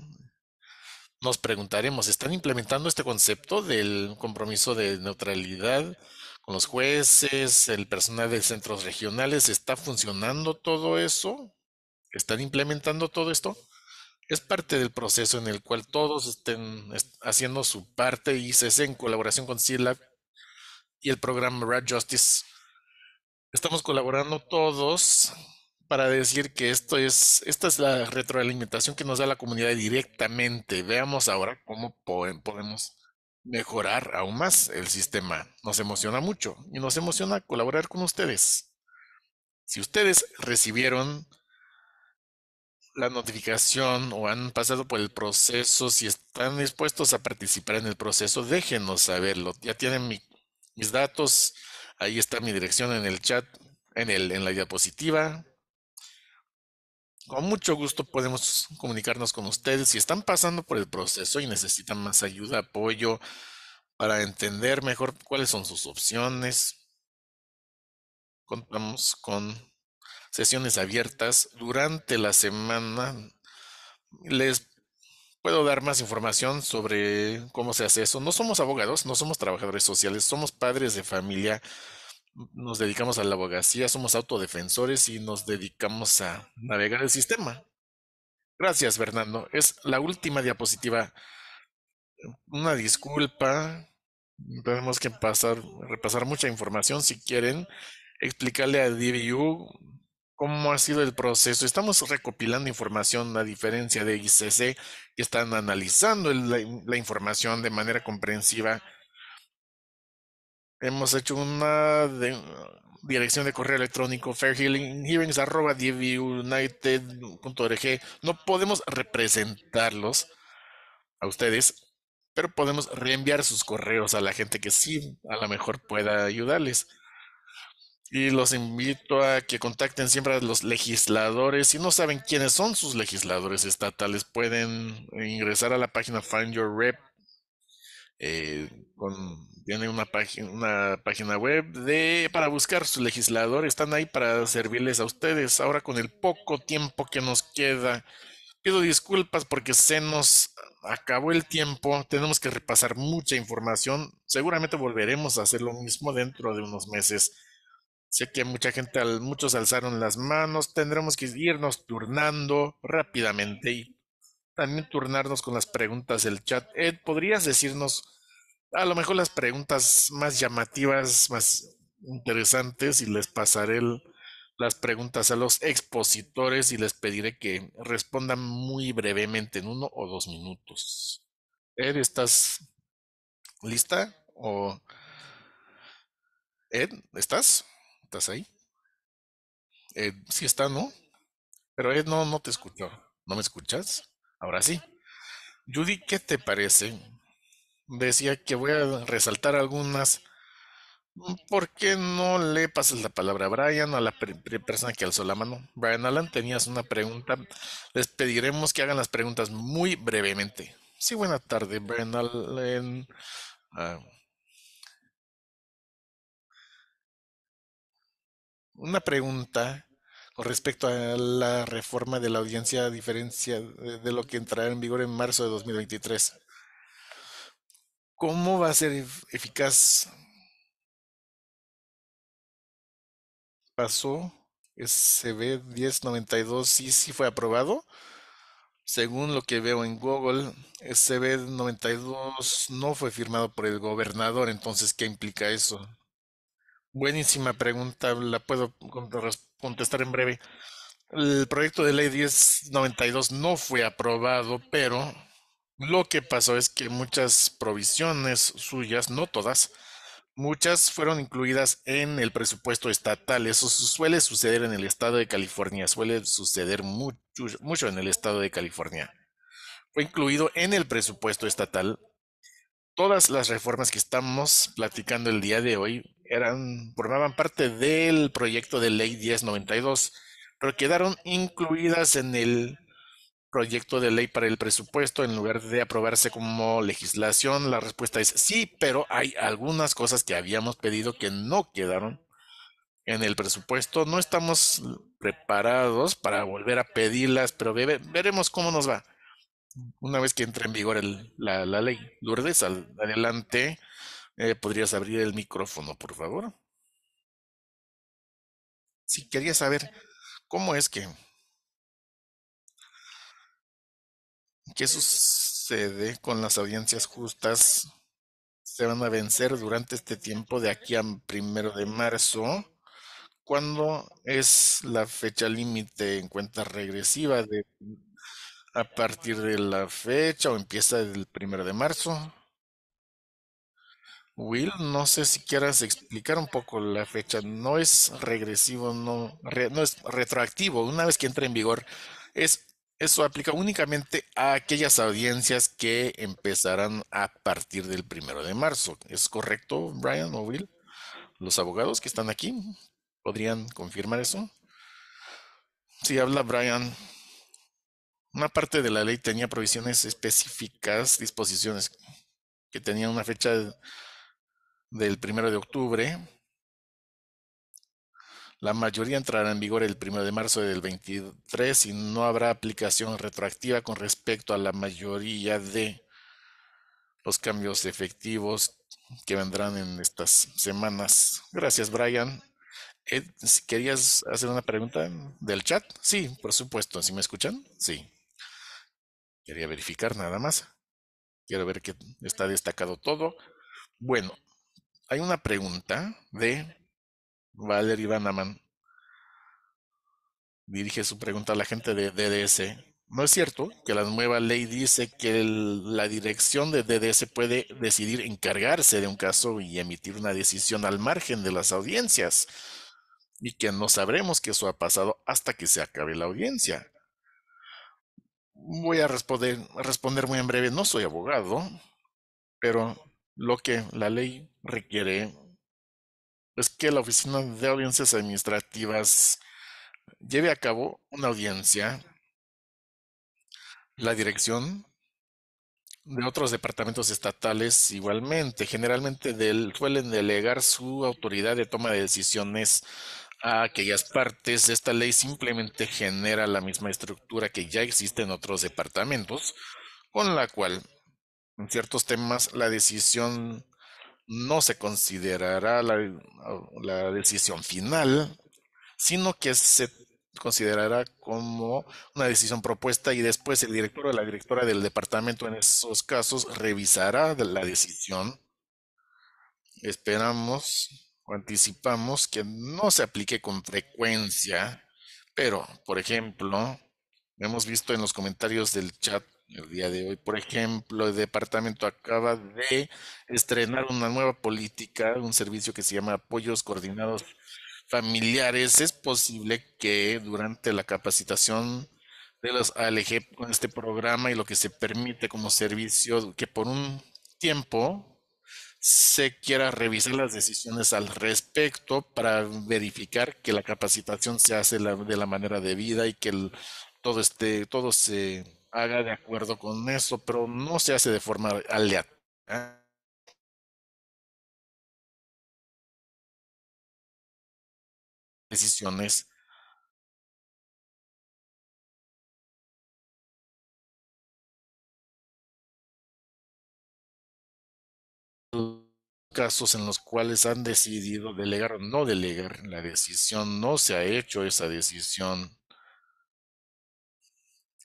Nos preguntaremos, ¿están implementando este concepto del compromiso de neutralidad con los jueces, el personal de centros regionales? ¿Está funcionando todo eso? ¿Están implementando todo esto? es parte del proceso en el cual todos estén haciendo su parte y se hace en colaboración con CILAB y el programa Red Justice. Estamos colaborando todos para decir que esto es, esta es la retroalimentación que nos da la comunidad directamente. Veamos ahora cómo podemos mejorar aún más el sistema. Nos emociona mucho y nos emociona colaborar con ustedes. Si ustedes recibieron la notificación o han pasado por el proceso, si están dispuestos a participar en el proceso, déjenos saberlo. Ya tienen mis datos, ahí está mi dirección en el chat, en, el, en la diapositiva. Con mucho gusto podemos comunicarnos con ustedes. Si están pasando por el proceso y necesitan más ayuda, apoyo, para entender mejor cuáles son sus opciones, contamos con sesiones abiertas durante la semana. Les puedo dar más información sobre cómo se hace eso. No somos abogados, no somos trabajadores sociales, somos padres de familia, nos dedicamos a la abogacía, somos autodefensores y nos dedicamos a navegar el sistema. Gracias, Fernando. Es la última diapositiva. Una disculpa. Tenemos que pasar, repasar mucha información. Si quieren, explicarle a DBU cómo ha sido el proceso. Estamos recopilando información a diferencia de ICC, que están analizando la, información de manera comprensiva. Hemos hecho una dirección de correo electrónico fairhealinghearings.dvunited.org. No podemos representarlos a ustedes, pero podemos reenviar sus correos a la gente que sí, a lo mejor pueda ayudarles. Y los invito a que contacten siempre a los legisladores. Si no saben quiénes son sus legisladores estatales, pueden ingresar a la página Find Your Rep. Eh, tienen una, página, una página web de, para buscar su legislador. Están ahí para servirles a ustedes. Ahora con el poco tiempo que nos queda, pido disculpas porque se nos acabó el tiempo. Tenemos que repasar mucha información. Seguramente volveremos a hacer lo mismo dentro de unos meses. Sé que mucha gente, muchos alzaron las manos. Tendremos que irnos turnando rápidamente y también turnarnos con las preguntas del chat. Ed, ¿podrías decirnos a lo mejor las preguntas más llamativas, más interesantes y les pasaré las preguntas a los expositores y les pediré que respondan muy brevemente en uno o dos minutos. Ed, ¿estás lista? ¿O Ed, estás? ¿Estás ahí? si eh, sí está, ¿no? Pero no, no te escuchó. ¿No me escuchas? Ahora sí. Judy, ¿qué te parece? Decía que voy a resaltar algunas. Mm, ¿Por qué no le pasas la palabra a Brian, a la persona que alzó la mano? Brian Allen tenías una pregunta. Les pediremos que hagan las preguntas muy brevemente. Sí, buena tarde, Brian Allen. Ah, una pregunta con respecto a la reforma de la audiencia a diferencia de lo que entrará en vigor en marzo de 2023. ¿Cómo va a ser eficaz? Pasó SB 1092, sí, sí fue aprobado. Según lo que veo en Google, SB 92 no fue firmado por el gobernador, entonces, ¿qué implica eso? Buenísima pregunta, la puedo contestar en breve. El proyecto de ley 1092 no fue aprobado, pero lo que pasó es que muchas provisiones suyas, no todas, muchas fueron incluidas en el presupuesto estatal. Eso suele suceder en el estado de California, suele suceder mucho, mucho en el estado de California. Fue incluido en el presupuesto estatal. Todas las reformas que estamos platicando el día de hoy eran, formaban parte del proyecto de ley 1092, pero quedaron incluidas en el proyecto de ley para el presupuesto en lugar de aprobarse como legislación? La respuesta es sí, pero hay algunas cosas que habíamos pedido que no quedaron en el presupuesto. No estamos preparados para volver a pedirlas, pero veremos cómo nos va una vez que entre en vigor la, la, ley. Lourdes, adelante. Eh, ¿Podrías abrir el micrófono, por favor? Si quería saber cómo es que... ¿Qué sucede con las audiencias justas? Se van a vencer durante este tiempo de aquí a primero de marzo. ¿Cuándo es la fecha límite en cuenta regresiva de a partir de la fecha o empieza el primero de marzo? Will, no sé si quieras explicar un poco la fecha. No es regresivo, no, es retroactivo. Una vez que entra en vigor, es, eso aplica únicamente a aquellas audiencias que empezarán a partir del primero de marzo. ¿Es correcto, Brian o Will? Los abogados que están aquí podrían confirmar eso. Si habla Brian. Una parte de la ley tenía provisiones específicas, disposiciones que tenían una fecha de del primero de octubre. La mayoría entrará en vigor el primero de marzo del 23 y no habrá aplicación retroactiva con respecto a la mayoría de los cambios efectivos que vendrán en estas semanas. Gracias, Brian. Eh, ¿Querías hacer una pregunta del chat? Sí, por supuesto. si me escuchan? Sí. Quería verificar nada más. Quiero ver que está destacado todo. Bueno, hay una pregunta de Valerie Ivanaman. Dirige su pregunta a la gente de DDS. No es cierto que la nueva ley dice que la dirección de DDS puede decidir encargarse de un caso y emitir una decisión al margen de las audiencias y que no sabremos que eso ha pasado hasta que se acabe la audiencia. Voy a responder, a responder muy en breve, no soy abogado, pero lo que la ley requiere es que la Oficina de Audiencias Administrativas lleve a cabo una audiencia, la dirección de otros departamentos estatales igualmente, generalmente suelen delegar su autoridad de toma de decisiones a aquellas partes. Esta ley simplemente genera la misma estructura que ya existe en otros departamentos, con la cual en ciertos temas la decisión no se considerará la, decisión final, sino que se considerará como una decisión propuesta y después el director o la directora del departamento en esos casos revisará la decisión. Esperamos o anticipamos que no se aplique con frecuencia, pero, por ejemplo, hemos visto en los comentarios del chat el día de hoy. Por ejemplo, el departamento acaba de estrenar una nueva política, un servicio que se llama apoyos coordinados familiares. Es posible que durante la capacitación de los ALG con este programa y lo que se permite como servicio, que por un tiempo se quiera revisar las decisiones al respecto para verificar que la capacitación se hace de la manera debida y que todo, este, todo se
haga de acuerdo con eso, pero no se hace de forma aleatoria. ¿eh? decisiones casos en los cuales han decidido delegar o no delegar. La decisión
no se ha hecho esa decisión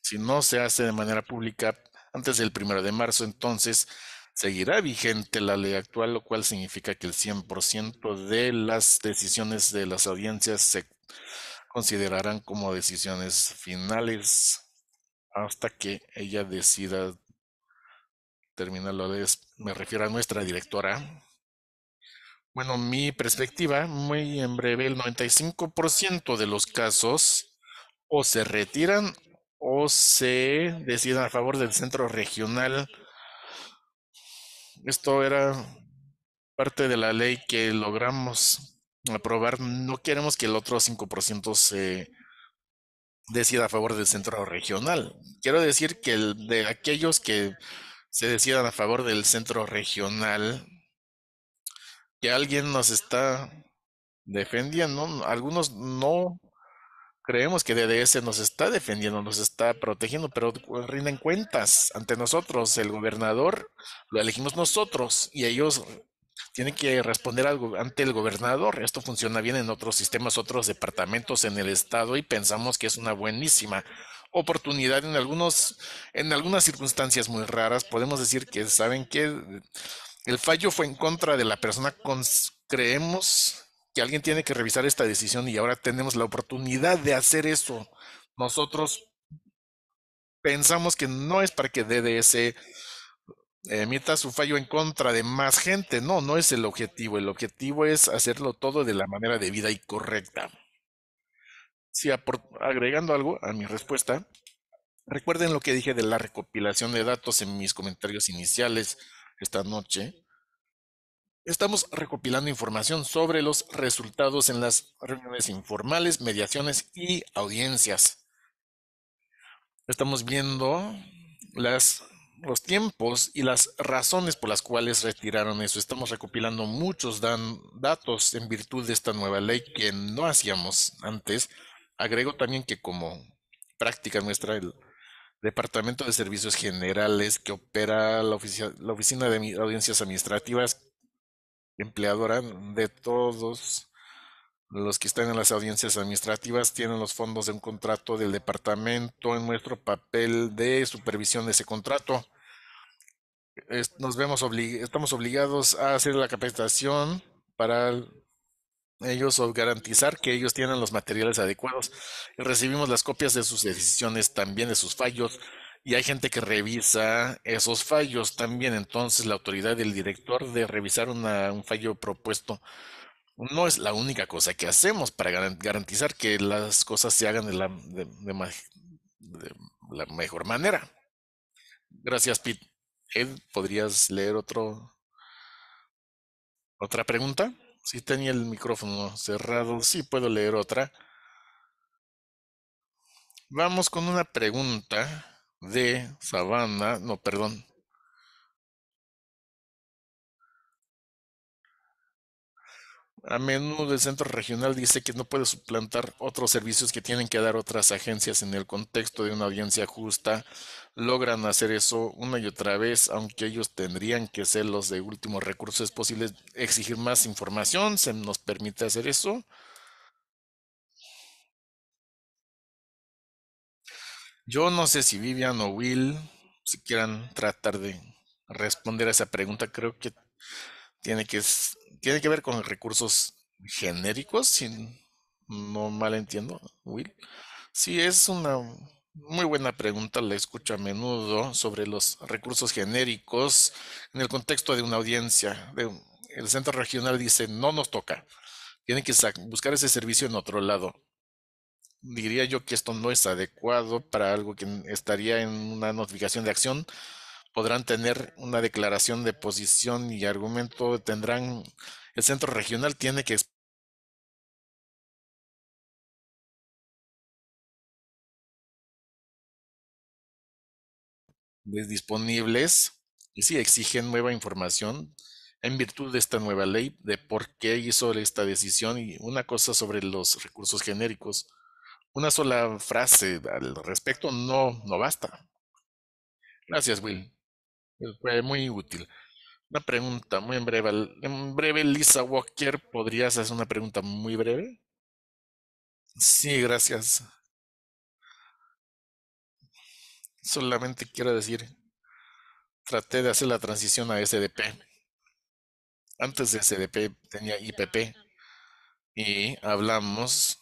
si no se hace de manera pública antes del primero de marzo, entonces seguirá vigente la ley actual, lo cual significa que el 100% de las decisiones de las audiencias se considerarán como decisiones finales hasta que ella decida terminar la ley. Me refiero a nuestra directora. Bueno, mi perspectiva, muy en breve, el 95% de los casos o se retiran o se deciden a favor del centro regional. Esto era parte de la ley que logramos aprobar. No queremos que el otro 5% se decida a favor del centro regional. Quiero decir que de aquellos que se decidan a favor del centro regional, que alguien nos está defendiendo, algunos no creemos que DDS nos está defendiendo, nos está protegiendo, pero rinden cuentas ante nosotros. El gobernador lo elegimos nosotros y ellos tienen que responder algo ante el gobernador. Esto funciona bien en otros sistemas, otros departamentos en el estado y pensamos que es una buenísima oportunidad en algunos en algunas circunstancias muy raras podemos decir que saben que el fallo fue en contra de la persona con, creemos que alguien tiene que revisar esta decisión y ahora tenemos la oportunidad de hacer eso. Nosotros pensamos que no es para que DDS eh, emita su fallo en contra de más gente. No, no es el objetivo. El objetivo es hacerlo todo de la manera debida y correcta. Si agregando algo a mi respuesta, recuerden lo que dije de la recopilación de datos en mis comentarios iniciales esta noche. Estamos recopilando información sobre los resultados en las reuniones informales, mediaciones y audiencias. Estamos viendo los tiempos y las razones por las cuales retiraron eso. Estamos recopilando muchos datos en virtud de esta nueva ley que no hacíamos antes. Agrego también que como práctica nuestra, el Departamento de Servicios Generales que opera la Oficina de Audiencias Administrativas empleadora de todos los que están en las audiencias administrativas tienen los fondos de un contrato del departamento en nuestro papel de supervisión de ese contrato. Nos vemos estamos obligados a hacer la capacitación para ellos o garantizar que ellos tienen los materiales adecuados. Recibimos las copias de sus decisiones, también de sus fallos, y hay gente que revisa esos fallos también. Entonces, la autoridad del director de revisar una, un fallo propuesto no es la única cosa que hacemos para garantizar que las cosas se hagan de la, mejor manera. Gracias, Pete. Ed, ¿podrías leer otro, otra pregunta? Si sí, tenía el micrófono cerrado, sí puedo leer
otra. Vamos con una pregunta de sabana, no, perdón. A menudo del centro regional dice que no puede
suplantar otros servicios que tienen que dar otras agencias en el contexto de una audiencia justa. Logran hacer eso una y otra vez, aunque ellos tendrían que ser los de último recurso. Es posible exigir más información, se nos permite hacer eso. Yo no sé si Vivian o Will, si quieran tratar de responder a esa pregunta, creo que tiene que, tiene que ver con recursos genéricos, si no mal entiendo, Will. Sí, es una muy buena pregunta, la escucho a menudo sobre los recursos genéricos en el contexto de una audiencia. De, el centro regional dice, no nos toca, tiene que buscar ese servicio en otro lado diría yo que esto no es adecuado para algo que estaría en una notificación de acción. Podrán tener una declaración de posición y argumento.
Tendrán, el centro regional tiene que disponibles y si exigen nueva información
en virtud de esta nueva ley de por qué hizo esta decisión y una cosa sobre los recursos genéricos una sola frase al respecto no, no basta. Gracias, Will. Eh, fue muy útil. Una pregunta muy en breve. En breve, Lisa Walker, ¿podrías hacer una pregunta muy breve? Sí, gracias. Solamente quiero decir, traté de hacer la transición a SDP. Antes de SDP tenía IPP y hablamos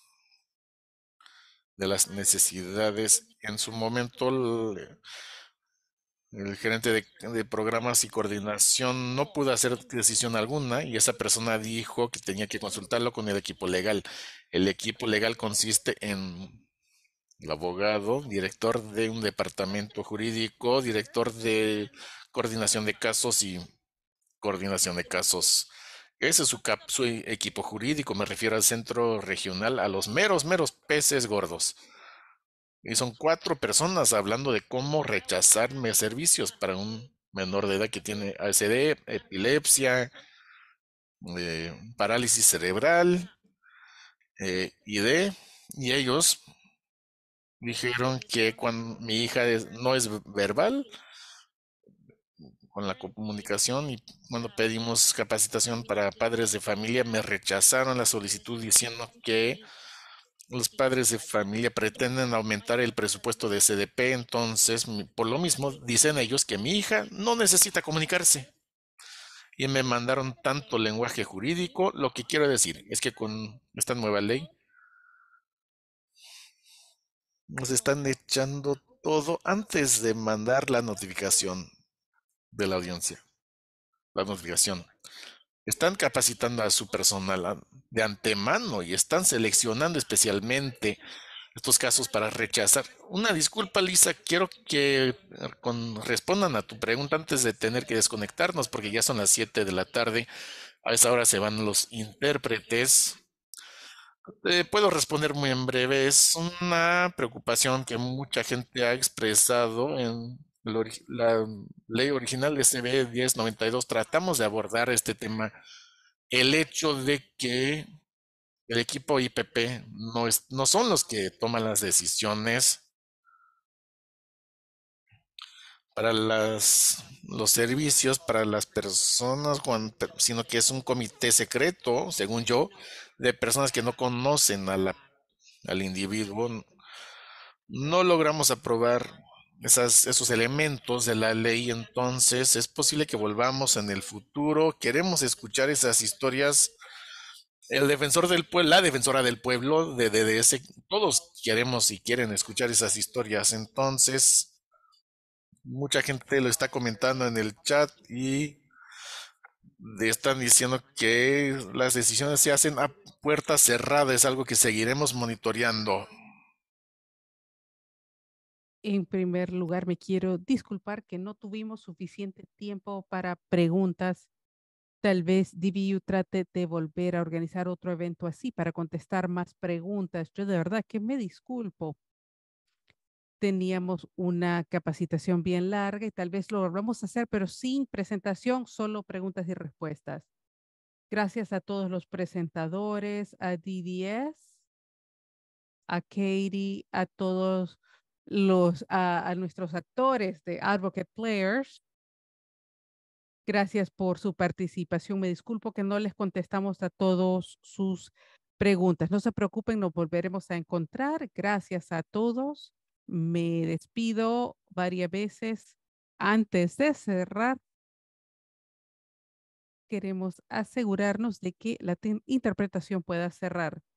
de las necesidades. En su momento, eh, el, gerente de, de, programas y coordinación no pudo hacer decisión alguna y esa persona dijo que tenía que consultarlo con el equipo legal. El equipo legal consiste en el abogado, director de un departamento jurídico, director de coordinación de casos y coordinación de casos ese es su, equipo jurídico, me refiero al centro regional, a los meros, meros peces gordos. Y son cuatro personas hablando de cómo rechazarme servicios para un menor de edad que tiene ASD, epilepsia, eh, parálisis cerebral, ID. Eh, y ellos dijeron que cuando mi hija no es verbal, con la comunicación y cuando pedimos capacitación para padres de familia me rechazaron la solicitud diciendo que los padres de familia pretenden aumentar el presupuesto de CDP. entonces por lo mismo dicen ellos que mi hija no necesita comunicarse. Y me mandaron tanto lenguaje jurídico, lo que quiero decir es que con esta nueva ley nos están echando todo antes de mandar la notificación de la audiencia, la notificación. Están capacitando a su personal ah, de antemano y están seleccionando especialmente estos casos para rechazar. Una disculpa, Lisa, quiero que eh, respondan a tu pregunta antes de tener que desconectarnos porque ya son las 7 de la tarde. A esa hora se van los intérpretes. Eh, puedo responder muy en breve. Es una preocupación que mucha gente ha expresado en la, mm, ley original de cb 1092, tratamos de abordar este tema, el hecho de que el equipo IPP no, es, no son los que toman las decisiones para las, los servicios, para las personas, sino que es un comité secreto, según yo, de personas que no conocen al individuo. No logramos aprobar esos elementos de la ley, entonces es posible que volvamos en el futuro. Queremos escuchar esas historias. El defensor del pueblo, la defensora del pueblo de DDS, todos queremos y quieren escuchar esas historias. Entonces, mucha gente lo está comentando en el chat y están diciendo que las decisiones se hacen a puerta cerrada. Es algo que seguiremos
monitoreando.
En primer lugar, me quiero disculpar que no tuvimos suficiente tiempo para preguntas. Tal vez DBU trate de volver a organizar otro evento así para contestar más preguntas. Yo de verdad que me disculpo. Teníamos una capacitación bien larga y tal vez lo volvamos a hacer, pero sin presentación, solo preguntas y respuestas. Gracias a todos los presentadores, a DDS, a Katie, a todos los, a, a nuestros actores de Advocate Players. Gracias por su participación. Me disculpo que no les contestamos a todos sus preguntas. No se preocupen, nos volveremos a encontrar. Gracias a todos. Me despido varias veces antes de cerrar. Queremos asegurarnos de que la interpretación pueda cerrar.